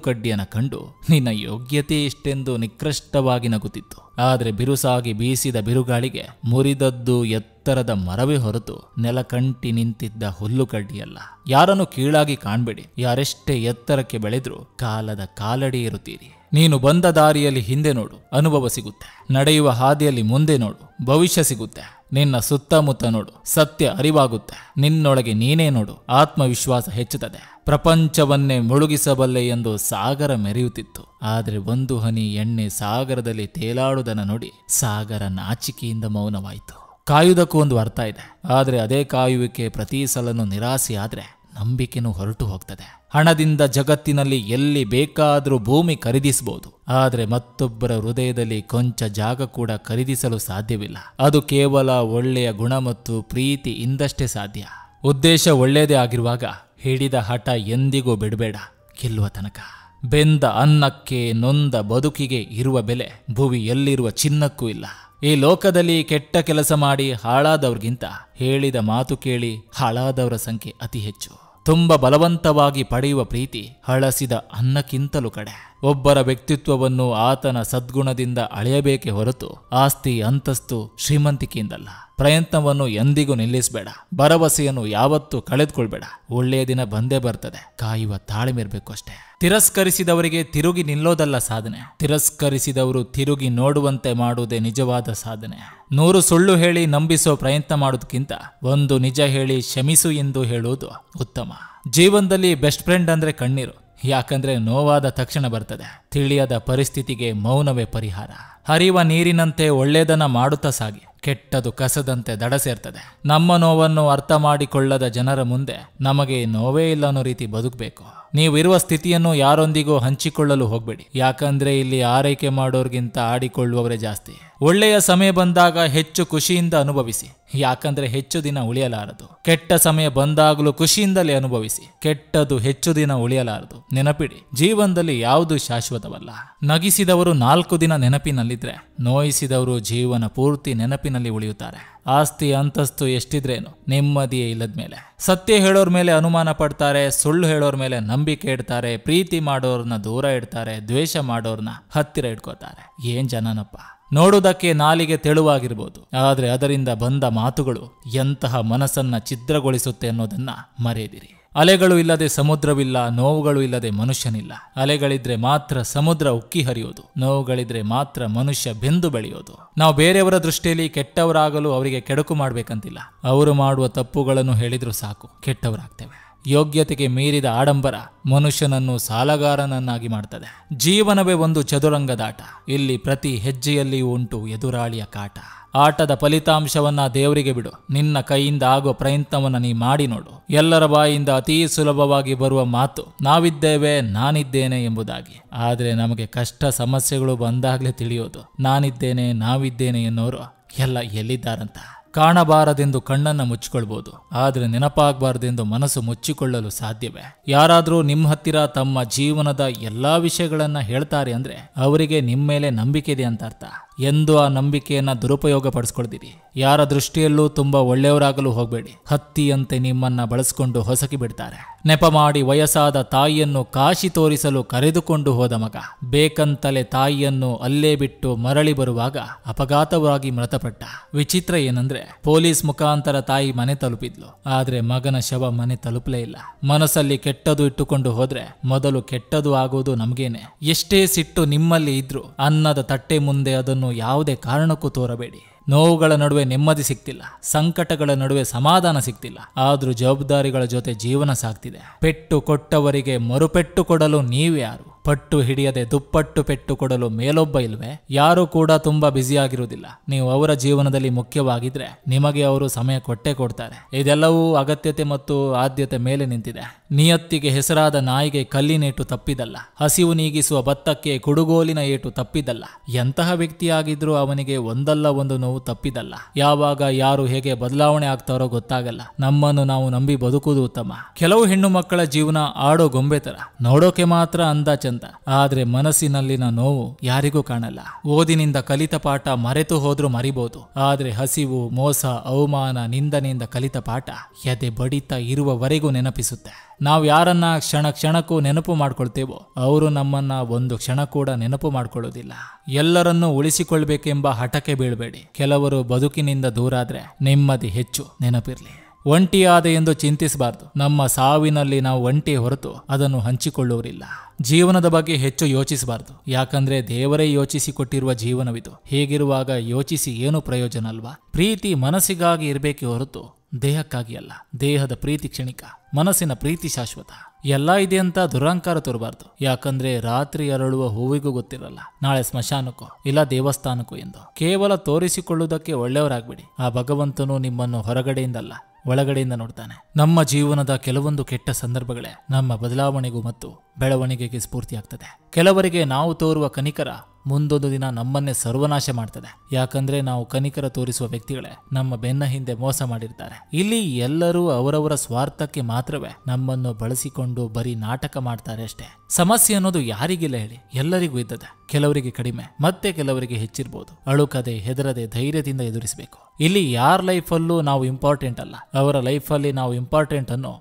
ಕಂಡು ನಿನ್ನ ಯೋಗ್ಯತೆ ಇಷ್ಟೆಂದು ನಿಕೃಷ್ಟವಾಗಿ ನಗುತ್ತಿತ್ತು ಆದರೆ ಬಿರುಸಾಗಿ ಬೀಸಿದ ಬಿರುಗಾಳಿಗೆ ಮುರಿದದ್ದು ಎತ್ತರದ ಮರವೇ ಹೊರತು ನೆಲಕಂಟಿ ನಿಂತಿದ್ದ ಹುಲ್ಲುಕಡ್ಡಿಯಲ್ಲ ಯಾರನ್ನು ಕೀಳಾಗಿ ಕಾಣಬೇಡಿ ಯಾರೆಷ್ಟೇ ಎತ್ತರಕ್ಕೆ ಬೆಳೆದ್ರೂ ಕಾಲದ ಕಾಲಡಿ ಇರುತ್ತೀರಿ ನೀನು ಬಂದ ದಾರಿಯಲ್ಲಿ ಹಿಂದೆ ನೋಡು ಅನುಭವ ಸಿಗುತ್ತೆ ನಡೆಯುವ ಹಾದಿಯಲ್ಲಿ ಮುಂದೆ ನೋಡು ಭವಿಷ್ಯ ಸಿಗುತ್ತೆ ನಿನ್ನ ಸುತ್ತಮುತ್ತ ನೋಡು ಸತ್ಯ ಅರಿವಾಗುತ್ತೆ ನಿನ್ನೊಳಗೆ ನೀನೇ ನೋಡು ಆತ್ಮವಿಶ್ವಾಸ ಹೆಚ್ಚುತ್ತದೆ ಪ್ರಪಂಚವನ್ನೇ ಮುಳುಗಿಸಬಲ್ಲೆ ಎಂದು ಸಾಗರ ಮೆರೆಯುತ್ತಿತ್ತು ಆದರೆ ಒಂದು ಹನಿ ಎಣ್ಣೆ ಸಾಗರದಲ್ಲಿ ತೇಲಾಡುವುದನ್ನು ನೋಡಿ ಸಾಗರ ನಾಚಿಕೆಯಿಂದ ಮೌನವಾಯಿತು ಕಾಯುವುದಕ್ಕೂ ಒಂದು ಅರ್ಥ ಇದೆ ಆದರೆ ಅದೇ ಕಾಯುವಿಕೆ ಪ್ರತಿ ಸಲನೂ ನಿರಾಸೆ ಆದರೆ ನಂಬಿಕೆನೂ ಹೊರಟು ಹೋಗ್ತದೆ ಹಣದಿಂದ ಜಗತ್ತಿನಲ್ಲಿ ಎಲ್ಲಿ ಬೇಕಾದರೂ ಭೂಮಿ ಖರೀದಿಸಬಹುದು ಆದರೆ ಮತ್ತೊಬ್ಬರ ಹೃದಯದಲ್ಲಿ ಕೊಂಚ ಜಾಗ ಕೂಡ ಖರೀದಿಸಲು ಸಾಧ್ಯವಿಲ್ಲ ಅದು ಕೇವಲ ಒಳ್ಳೆಯ ಗುಣ ಮತ್ತು ಪ್ರೀತಿ ಇಂದಷ್ಟೇ ಸಾಧ್ಯ ಉದ್ದೇಶ ಒಳ್ಳೆಯದೇ ಆಗಿರುವಾಗ ಹಿಡಿದ ಹಠ ಎಂದಿಗೂ ಬಿಡಬೇಡ ಗೆಲ್ಲುವ ತನಕ ಬೆಂದ ಅನ್ನಕ್ಕೆ ನೊಂದ ಬದುಕಿಗೆ ಇರುವ ಬೆಲೆ ಭುವಿ ಎಲ್ಲಿರುವ ಚಿನ್ನಕ್ಕೂ ಇಲ್ಲ ಈ ಲೋಕದಲ್ಲಿ ಕೆಟ್ಟ ಕೆಲಸ ಮಾಡಿ ಹಾಳಾದವ್ರಿಗಿಂತ ಹೇಳಿದ ಮಾತು ಕೇಳಿ ಹಾಳಾದವರ ಸಂಖ್ಯೆ ಅತಿ ಹೆಚ್ಚು ತುಂಬ ಬಲವಂತವಾಗಿ ಪಡೆಯುವ ಪ್ರೀತಿ ಹಳಸಿದ ಅನ್ನಕ್ಕಿಂತಲೂ ಕಡೆ ಒಬ್ಬರ ವ್ಯಕ್ತಿತ್ವವನ್ನು ಆತನ ಸದ್ಗುಣದಿಂದ ಅಳೆಯಬೇಕೆ ಹೊರತು ಆಸ್ತಿ ಅಂತಸ್ತು ಶ್ರೀಮಂತಿಕೆಯಿಂದಲ್ಲ ಪ್ರಯತ್ನವನ್ನು ಎಂದಿಗೂ ನಿಲ್ಲಿಸಬೇಡ ಭರವಸೆಯನ್ನು ಯಾವತ್ತೂ ಕಳೆದುಕೊಳ್ಬೇಡ ಒಳ್ಳೆಯ ದಿನ ಬಂದೇ ಬರ್ತದೆ ಕಾಯುವ ಇರಬೇಕು ಅಷ್ಟೇ ತಿರಸ್ಕರಿಸಿದವರಿಗೆ ತಿರುಗಿ ನಿಲ್ಲೋದಲ್ಲ ಸಾಧನೆ ತಿರಸ್ಕರಿಸಿದವರು ತಿರುಗಿ ನೋಡುವಂತೆ ಮಾಡುವುದೇ ನಿಜವಾದ ಸಾಧನೆ ನೂರು ಸುಳ್ಳು ಹೇಳಿ ನಂಬಿಸೋ ಪ್ರಯತ್ನ ಮಾಡೋದಕ್ಕಿಂತ ಒಂದು ನಿಜ ಹೇಳಿ ಶಮಿಸು ಎಂದು ಹೇಳುವುದು ಉತ್ತಮ ಜೀವನದಲ್ಲಿ ಬೆಸ್ಟ್ ಫ್ರೆಂಡ್ ಅಂದ್ರೆ ಕಣ್ಣೀರು ಯಾಕಂದ್ರೆ ನೋವಾದ ತಕ್ಷಣ ಬರ್ತದೆ ತಿಳಿಯದ ಪರಿಸ್ಥಿತಿಗೆ ಮೌನವೇ ಪರಿಹಾರ ಹರಿವ ನೀರಿನಂತೆ ಒಳ್ಳೆಯದನ್ನ ಮಾಡುತ್ತಾ ಸಾಗಿ ಕೆಟ್ಟದು ಕಸದಂತೆ ದಡ ಸೇರ್ತದೆ ನಮ್ಮ ನೋವನ್ನು ಅರ್ಥ ಮಾಡಿಕೊಳ್ಳದ ಜನರ ಮುಂದೆ ನಮಗೆ ನೋವೇ ಇಲ್ಲ ಅನ್ನೋ ರೀತಿ ಬದುಕಬೇಕು ನೀವಿರುವ ಸ್ಥಿತಿಯನ್ನು ಯಾರೊಂದಿಗೂ ಹಂಚಿಕೊಳ್ಳಲು ಹೋಗಬೇಡಿ ಯಾಕಂದ್ರೆ ಇಲ್ಲಿ ಆರೈಕೆ ಮಾಡೋರ್ಗಿಂತ ಆಡಿಕೊಳ್ಳುವವರೇ ಜಾಸ್ತಿ ಒಳ್ಳೆಯ ಸಮಯ ಬಂದಾಗ ಹೆಚ್ಚು ಖುಷಿಯಿಂದ ಅನುಭವಿಸಿ ಯಾಕಂದ್ರೆ ಹೆಚ್ಚು ದಿನ ಉಳಿಯಲಾರದು ಕೆಟ್ಟ ಸಮಯ ಬಂದಾಗಲೂ ಖುಷಿಯಿಂದಲೇ ಅನುಭವಿಸಿ ಕೆಟ್ಟದು ಹೆಚ್ಚು ದಿನ ಉಳಿಯಲಾರದು ನೆನಪಿಡಿ ಜೀವನದಲ್ಲಿ ಯಾವುದು ಶಾಶ್ವತವಲ್ಲ ನಗಿಸಿದವರು ನಾಲ್ಕು ದಿನ ನೆನಪಿನಲ್ಲಿದ್ರೆ ನೋಯಿಸಿದವರು ಜೀವನ ಪೂರ್ತಿ ನೆನಪಿನಲ್ಲಿ ಉಳಿಯುತ್ತಾರೆ ಆಸ್ತಿ ಅಂತಸ್ತು ಎಷ್ಟಿದ್ರೇನು ನೆಮ್ಮದಿಯೇ ಇಲ್ಲದ ಮೇಲೆ ಸತ್ಯ ಹೇಳೋರ ಮೇಲೆ ಅನುಮಾನ ಪಡ್ತಾರೆ ಸುಳ್ಳು ಹೇಳೋರ ಮೇಲೆ ನಂಬಿಕೆ ಇಡ್ತಾರೆ ಪ್ರೀತಿ ಮಾಡೋರ್ನ ದೂರ ಇಡ್ತಾರೆ ದ್ವೇಷ ಮಾಡೋರ್ನ ಹತ್ತಿರ ಇಟ್ಕೋತಾರೆ ಏನ್ ಜನನಪ್ಪ ನೋಡುವುದಕ್ಕೆ ನಾಲಿಗೆ ತೆಳುವಾಗಿರ್ಬೋದು ಆದರೆ ಅದರಿಂದ ಬಂದ ಮಾತುಗಳು ಎಂತಹ ಮನಸ್ಸನ್ನ ಛಿದ್ರಗೊಳಿಸುತ್ತೆ ಅನ್ನೋದನ್ನ ಮರೆಯದಿರಿ ಅಲೆಗಳು ಇಲ್ಲದೆ ಸಮುದ್ರವಿಲ್ಲ ನೋವುಗಳು ಇಲ್ಲದೆ ಮನುಷ್ಯನಿಲ್ಲ ಅಲೆಗಳಿದ್ರೆ ಮಾತ್ರ ಸಮುದ್ರ ಉಕ್ಕಿ ಹರಿಯೋದು ನೋವುಗಳಿದ್ರೆ ಮಾತ್ರ ಮನುಷ್ಯ ಬೆಂದು ಬೆಳೆಯೋದು ನಾವು ಬೇರೆಯವರ ದೃಷ್ಟಿಯಲ್ಲಿ ಕೆಟ್ಟವರಾಗಲು ಅವರಿಗೆ ಕೆಡಕು ಮಾಡಬೇಕಂತಿಲ್ಲ ಅವರು ಮಾಡುವ ತಪ್ಪುಗಳನ್ನು ಹೇಳಿದ್ರು ಸಾಕು ಕೆಟ್ಟವರಾಗ್ತೇವೆ ಯೋಗ್ಯತೆಗೆ ಮೀರಿದ ಆಡಂಬರ ಮನುಷ್ಯನನ್ನು ಸಾಲಗಾರನನ್ನಾಗಿ ಮಾಡ್ತದೆ ಜೀವನವೇ ಒಂದು ಚದುರಂಗದಾಟ ಇಲ್ಲಿ ಪ್ರತಿ ಹೆಜ್ಜೆಯಲ್ಲಿಯೂ ಉಂಟು ಎದುರಾಳಿಯ ಕಾಟ ಆಟದ ಫಲಿತಾಂಶವನ್ನ ದೇವರಿಗೆ ಬಿಡು ನಿನ್ನ ಕೈಯಿಂದ ಆಗೋ ಪ್ರಯತ್ನವನ್ನು ನೀ ಮಾಡಿ ನೋಡು ಎಲ್ಲರ ಬಾಯಿಂದ ಅತೀ ಸುಲಭವಾಗಿ ಬರುವ ಮಾತು ನಾವಿದ್ದೇವೆ ನಾನಿದ್ದೇನೆ ಎಂಬುದಾಗಿ ಆದರೆ ನಮಗೆ ಕಷ್ಟ ಸಮಸ್ಯೆಗಳು ಬಂದಾಗಲೇ ತಿಳಿಯೋದು ನಾನಿದ್ದೇನೆ ನಾವಿದ್ದೇನೆ ಎನ್ನುವರು ಎಲ್ಲ ಎಲ್ಲಿದ್ದಾರಂತ ಕಾಣಬಾರದೆಂದು ಕಣ್ಣನ್ನು ಮುಚ್ಚಿಕೊಳ್ಬೋದು ಆದರೆ ನೆನಪಾಗಬಾರದೆಂದು ಮನಸ್ಸು ಮುಚ್ಚಿಕೊಳ್ಳಲು ಸಾಧ್ಯವೇ ಯಾರಾದರೂ ನಿಮ್ಮ ಹತ್ತಿರ ತಮ್ಮ ಜೀವನದ ಎಲ್ಲ ವಿಷಯಗಳನ್ನು ಹೇಳ್ತಾರೆ ಅಂದರೆ ಅವರಿಗೆ ನಿಮ್ಮ ಮೇಲೆ ನಂಬಿಕೆ ಇದೆ ಅಂತ ಅರ್ಥ ಎಂದು ಆ ನಂಬಿಕೆಯನ್ನ ದುರುಪಯೋಗ ಪಡಿಸ್ಕೊಳ್ತೀರಿ ಯಾರ ದೃಷ್ಟಿಯಲ್ಲೂ ತುಂಬ ಒಳ್ಳೆಯವರಾಗಲು ಹೋಗಬೇಡಿ ಹತ್ತಿಯಂತೆ ನಿಮ್ಮನ್ನ ಬಳಸಿಕೊಂಡು ಹೊಸಕಿ ಬಿಡ್ತಾರೆ ನೆಪ ಮಾಡಿ ವಯಸ್ಸಾದ ತಾಯಿಯನ್ನು ಕಾಶಿ ತೋರಿಸಲು ಕರೆದುಕೊಂಡು ಹೋದ ಮಗ ಬೇಕಂತಲೇ ತಾಯಿಯನ್ನು ಅಲ್ಲೇ ಬಿಟ್ಟು ಮರಳಿ ಬರುವಾಗ ಅಪಘಾತವಾಗಿ ಮೃತಪಟ್ಟ ವಿಚಿತ್ರ ಏನಂದ್ರೆ ಪೊಲೀಸ್ ಮುಖಾಂತರ ತಾಯಿ ಮನೆ ತಲುಪಿದ್ಲು ಆದ್ರೆ ಮಗನ ಶವ ಮನೆ ತಲುಪಲೇ ಇಲ್ಲ ಮನಸ್ಸಲ್ಲಿ ಕೆಟ್ಟದು ಇಟ್ಟುಕೊಂಡು ಹೋದ್ರೆ ಮೊದಲು ಕೆಟ್ಟದು ಆಗೋದು ನಮ್ಗೇನೆ ಎಷ್ಟೇ ಸಿಟ್ಟು ನಿಮ್ಮಲ್ಲಿ ಇದ್ರು ಅನ್ನದ ತಟ್ಟೆ ಮುಂದೆ ಅದನ್ನು ಯಾವುದೇ ಕಾರಣಕ್ಕೂ ತೋರಬೇಡಿ ನೋವುಗಳ ನಡುವೆ ನೆಮ್ಮದಿ ಸಿಕ್ತಿಲ್ಲ, ಸಂಕಟಗಳ ನಡುವೆ ಸಮಾಧಾನ ಸಿಕ್ತಿಲ್ಲ, ಆದ್ರೂ ಜವಾಬ್ದಾರಿಗಳ ಜೊತೆ ಜೀವನ ಸಾಗ್ತಿದೆ ಪೆಟ್ಟು ಕೊಟ್ಟವರಿಗೆ ಮರುಪೆಟ್ಟು ಕೊಡಲು ನೀವ್ಯಾರು ಪಟ್ಟು ಹಿಡಿಯದೆ ದುಪ್ಪಟ್ಟು ಪೆಟ್ಟು ಕೊಡಲು ಮೇಲೊಬ್ಬ ಇಲ್ವೆ ಯಾರೂ ಕೂಡ ತುಂಬಾ ಬ್ಯುಸಿಯಾಗಿರುವುದಿಲ್ಲ ನೀವು ಅವರ ಜೀವನದಲ್ಲಿ ಮುಖ್ಯವಾಗಿದ್ರೆ ನಿಮಗೆ ಅವರು ಸಮಯ ಕೊಟ್ಟೆ ಕೊಡ್ತಾರೆ ಇದೆಲ್ಲವೂ ಅಗತ್ಯತೆ ಮತ್ತು ಆದ್ಯತೆ ಮೇಲೆ ನಿಂತಿದೆ ನಿಯತ್ತಿಗೆ ಹೆಸರಾದ ನಾಯಿಗೆ ಕಲ್ಲಿನೇಟು ತಪ್ಪಿದಲ್ಲ ಹಸಿವು ನೀಗಿಸುವ ಭತ್ತಕ್ಕೆ ಕುಡುಗೋಲಿನ ಏಟು ತಪ್ಪಿದಲ್ಲ ಎಂತಹ ವ್ಯಕ್ತಿಯಾಗಿದ್ರೂ ಅವನಿಗೆ ಒಂದಲ್ಲ ಒಂದು ನೋವು ತಪ್ಪಿದಲ್ಲ ಯಾವಾಗ ಯಾರು ಹೇಗೆ ಬದಲಾವಣೆ ಆಗ್ತಾರೋ ಗೊತ್ತಾಗಲ್ಲ ನಮ್ಮನ್ನು ನಾವು ನಂಬಿ ಬದುಕುವುದು ಉತ್ತಮ ಕೆಲವು ಹೆಣ್ಣು ಮಕ್ಕಳ ಜೀವನ ಆಡೋ ಗೊಂಬೆ ತರ ನೋಡೋಕೆ ಮಾತ್ರ ಅಂದ ಅಂತ ಆದ್ರೆ ಮನಸ್ಸಿನಲ್ಲಿನ ನೋವು ಯಾರಿಗೂ ಕಾಣಲ್ಲ ಓದಿನಿಂದ ಕಲಿತ ಪಾಠ ಮರೆತು ಹೋದ್ರೂ ಮರಿಬಹುದು ಆದ್ರೆ ಹಸಿವು ಮೋಸ ಅವಮಾನ ನಿಂದನೆಯಿಂದ ಕಲಿತ ಪಾಠ ಎದೆ ಬಡಿತ ಇರುವವರೆಗೂ ನೆನಪಿಸುತ್ತೆ ನಾವು ಯಾರನ್ನ ಕ್ಷಣ ಕ್ಷಣಕ್ಕೂ ನೆನಪು ಮಾಡ್ಕೊಳ್ತೇವೋ ಅವರು ನಮ್ಮನ್ನ ಒಂದು ಕ್ಷಣ ಕೂಡ ನೆನಪು ಮಾಡ್ಕೊಳ್ಳೋದಿಲ್ಲ ಎಲ್ಲರನ್ನೂ ಉಳಿಸಿಕೊಳ್ಬೇಕೆಂಬ ಹಠಕ್ಕೆ ಬೀಳ್ಬೇಡಿ ಕೆಲವರು ಬದುಕಿನಿಂದ ದೂರಾದ್ರೆ ನೆಮ್ಮದಿ ಹೆಚ್ಚು ನೆನಪಿರ್ಲಿ ಒಂಟಿಯಾದ ಎಂದು ಚಿಂತಿಸಬಾರ್ದು ನಮ್ಮ ಸಾವಿನಲ್ಲಿ ನಾವು ಒಂಟಿ ಹೊರತು ಅದನ್ನು ಹಂಚಿಕೊಳ್ಳುವರಿಲ್ಲ ಜೀವನದ ಬಗ್ಗೆ ಹೆಚ್ಚು ಯೋಚಿಸಬಾರ್ದು ಯಾಕಂದ್ರೆ ದೇವರೇ ಯೋಚಿಸಿ ಕೊಟ್ಟಿರುವ ಜೀವನವಿದು ಹೀಗಿರುವಾಗ ಯೋಚಿಸಿ ಏನು ಪ್ರಯೋಜನ ಅಲ್ವಾ ಪ್ರೀತಿ ಮನಸ್ಸಿಗಾಗಿ ಇರಬೇಕೆ ಹೊರತು ದೇಹಕ್ಕಾಗಿ ಅಲ್ಲ ದೇಹದ ಪ್ರೀತಿ ಕ್ಷಣಿಕ ಮನಸ್ಸಿನ ಪ್ರೀತಿ ಶಾಶ್ವತ ಎಲ್ಲ ಇದೆ ಅಂತ ದುರಂಕಾರ ತೋರಬಾರ್ದು ಯಾಕಂದ್ರೆ ರಾತ್ರಿ ಅರಳುವ ಹೂವಿಗೂ ಗೊತ್ತಿರಲ್ಲ ನಾಳೆ ಸ್ಮಶಾನಕ್ಕೂ ಇಲ್ಲ ದೇವಸ್ಥಾನಕ್ಕೂ ಎಂದು ಕೇವಲ ತೋರಿಸಿಕೊಳ್ಳುವುದಕ್ಕೆ ಒಳ್ಳೆಯವರಾಗ್ಬಿಡಿ ಆ ಭಗವಂತನು ನಿಮ್ಮನ್ನು ಹೊರಗಡೆಯಿಂದಲ್ಲ ಒಳಗಡೆಯಿಂದ ನೋಡ್ತಾನೆ ನಮ್ಮ ಜೀವನದ ಕೆಲವೊಂದು ಕೆಟ್ಟ ಸಂದರ್ಭಗಳೇ ನಮ್ಮ ಬದಲಾವಣೆಗೂ ಮತ್ತು ಬೆಳವಣಿಗೆಗೆ ಸ್ಫೂರ್ತಿಯಾಗ್ತದೆ ಕೆಲವರಿಗೆ ನಾವು ತೋರುವ ಕನಿಕರ ಮುಂದೊಂದು ದಿನ ನಮ್ಮನ್ನೇ ಸರ್ವನಾಶ ಮಾಡ್ತದೆ ಯಾಕಂದ್ರೆ ನಾವು ಕನಿಕರ ತೋರಿಸುವ ವ್ಯಕ್ತಿಗಳೇ ನಮ್ಮ ಬೆನ್ನ ಹಿಂದೆ ಮೋಸ ಮಾಡಿರ್ತಾರೆ ಇಲ್ಲಿ ಎಲ್ಲರೂ ಅವರವರ ಸ್ವಾರ್ಥಕ್ಕೆ ಮಾತ್ರವೇ ನಮ್ಮನ್ನು ಬಳಸಿಕೊಂಡು ಬರೀ ನಾಟಕ ಮಾಡ್ತಾರೆ ಅಷ್ಟೇ ಸಮಸ್ಯೆ ಅನ್ನೋದು ಯಾರಿಗಿಲ್ಲ ಹೇಳಿ ಎಲ್ಲರಿಗೂ ಇದ್ದದೆ ಕೆಲವರಿಗೆ ಕಡಿಮೆ ಮತ್ತೆ ಕೆಲವರಿಗೆ ಹೆಚ್ಚಿರ್ಬೋದು ಅಳುಕದೆ ಹೆದರದೆ ಧೈರ್ಯದಿಂದ ಎದುರಿಸಬೇಕು ಇಲ್ಲಿ ಯಾರ ಲೈಫಲ್ಲೂ ನಾವು ಇಂಪಾರ್ಟೆಂಟ್ ಅಲ್ಲ ಅವರ ಲೈಫಲ್ಲಿ ನಾವು ಇಂಪಾರ್ಟೆಂಟ್ ಅನ್ನೋ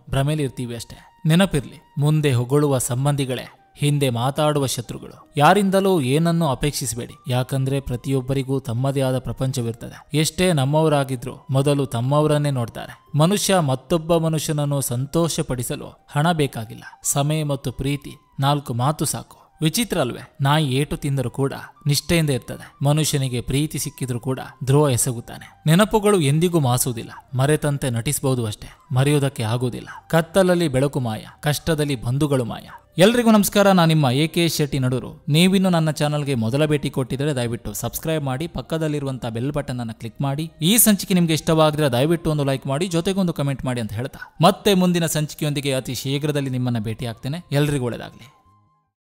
ಇರ್ತೀವಿ ಅಷ್ಟೇ ನೆನಪಿರ್ಲಿ ಮುಂದೆ ಹೊಗಳುವ ಸಂಬಂಧಿಗಳೇ ಹಿಂದೆ ಮಾತಾಡುವ ಶತ್ರುಗಳು ಯಾರಿಂದಲೂ ಏನನ್ನೂ ಅಪೇಕ್ಷಿಸಬೇಡಿ ಯಾಕಂದ್ರೆ ಪ್ರತಿಯೊಬ್ಬರಿಗೂ ತಮ್ಮದೇ ಆದ ಪ್ರಪಂಚವಿರ್ತದೆ ಎಷ್ಟೇ ನಮ್ಮವರಾಗಿದ್ರು ಮೊದಲು ತಮ್ಮವರನ್ನೇ ನೋಡ್ತಾರೆ ಮನುಷ್ಯ ಮತ್ತೊಬ್ಬ ಮನುಷ್ಯನನ್ನು ಸಂತೋಷಪಡಿಸಲು ಹಣ ಬೇಕಾಗಿಲ್ಲ ಸಮಯ ಮತ್ತು ಪ್ರೀತಿ ನಾಲ್ಕು ಮಾತು ಸಾಕು ವಿಚಿತ್ರ ಅಲ್ವೇ ನಾಯಿ ಏಟು ತಿಂದರೂ ಕೂಡ ನಿಷ್ಠೆಯಿಂದ ಇರ್ತದೆ ಮನುಷ್ಯನಿಗೆ ಪ್ರೀತಿ ಸಿಕ್ಕಿದ್ರೂ ಕೂಡ ಧ್ರುವ ಎಸಗುತ್ತಾನೆ ನೆನಪುಗಳು ಎಂದಿಗೂ ಮಾಸುವುದಿಲ್ಲ ಮರೆತಂತೆ ನಟಿಸಬಹುದು ಅಷ್ಟೇ ಮರೆಯುವುದಕ್ಕೆ ಆಗುವುದಿಲ್ಲ ಕತ್ತಲಲ್ಲಿ ಬೆಳಕು ಮಾಯ ಕಷ್ಟದಲ್ಲಿ ಬಂಧುಗಳು ಮಾಯ ಎಲ್ರಿಗೂ ನಮಸ್ಕಾರ ನಾನು ನಿಮ್ಮ ಎ ಕೆ ಶೆಟ್ಟಿ ನಡುರು ನೀವಿನ್ನು ನನ್ನ ಚಾನಲ್ಗೆ ಮೊದಲ ಭೇಟಿ ಕೊಟ್ಟಿದ್ದರೆ ದಯವಿಟ್ಟು ಸಬ್ಸ್ಕ್ರೈಬ್ ಮಾಡಿ ಪಕ್ಕದಲ್ಲಿರುವಂತಹ ಬೆಲ್ ಬಟನ್ ಅನ್ನು ಕ್ಲಿಕ್ ಮಾಡಿ ಈ ಸಂಚಿಕೆ ನಿಮಗೆ ಇಷ್ಟವಾಗಿದ್ರೆ ದಯವಿಟ್ಟು ಒಂದು ಲೈಕ್ ಮಾಡಿ ಜೊತೆಗೊಂದು ಕಮೆಂಟ್ ಮಾಡಿ ಅಂತ ಹೇಳ್ತಾ ಮತ್ತೆ ಮುಂದಿನ ಸಂಚಿಕೆಯೊಂದಿಗೆ ಅತಿ ಶೀಘ್ರದಲ್ಲಿ ನಿಮ್ಮನ್ನು ಭೇಟಿ ಆಗ್ತೇನೆ ಎಲ್ರಿಗೂ ಒಳ್ಳೆಯದಾಗಲಿ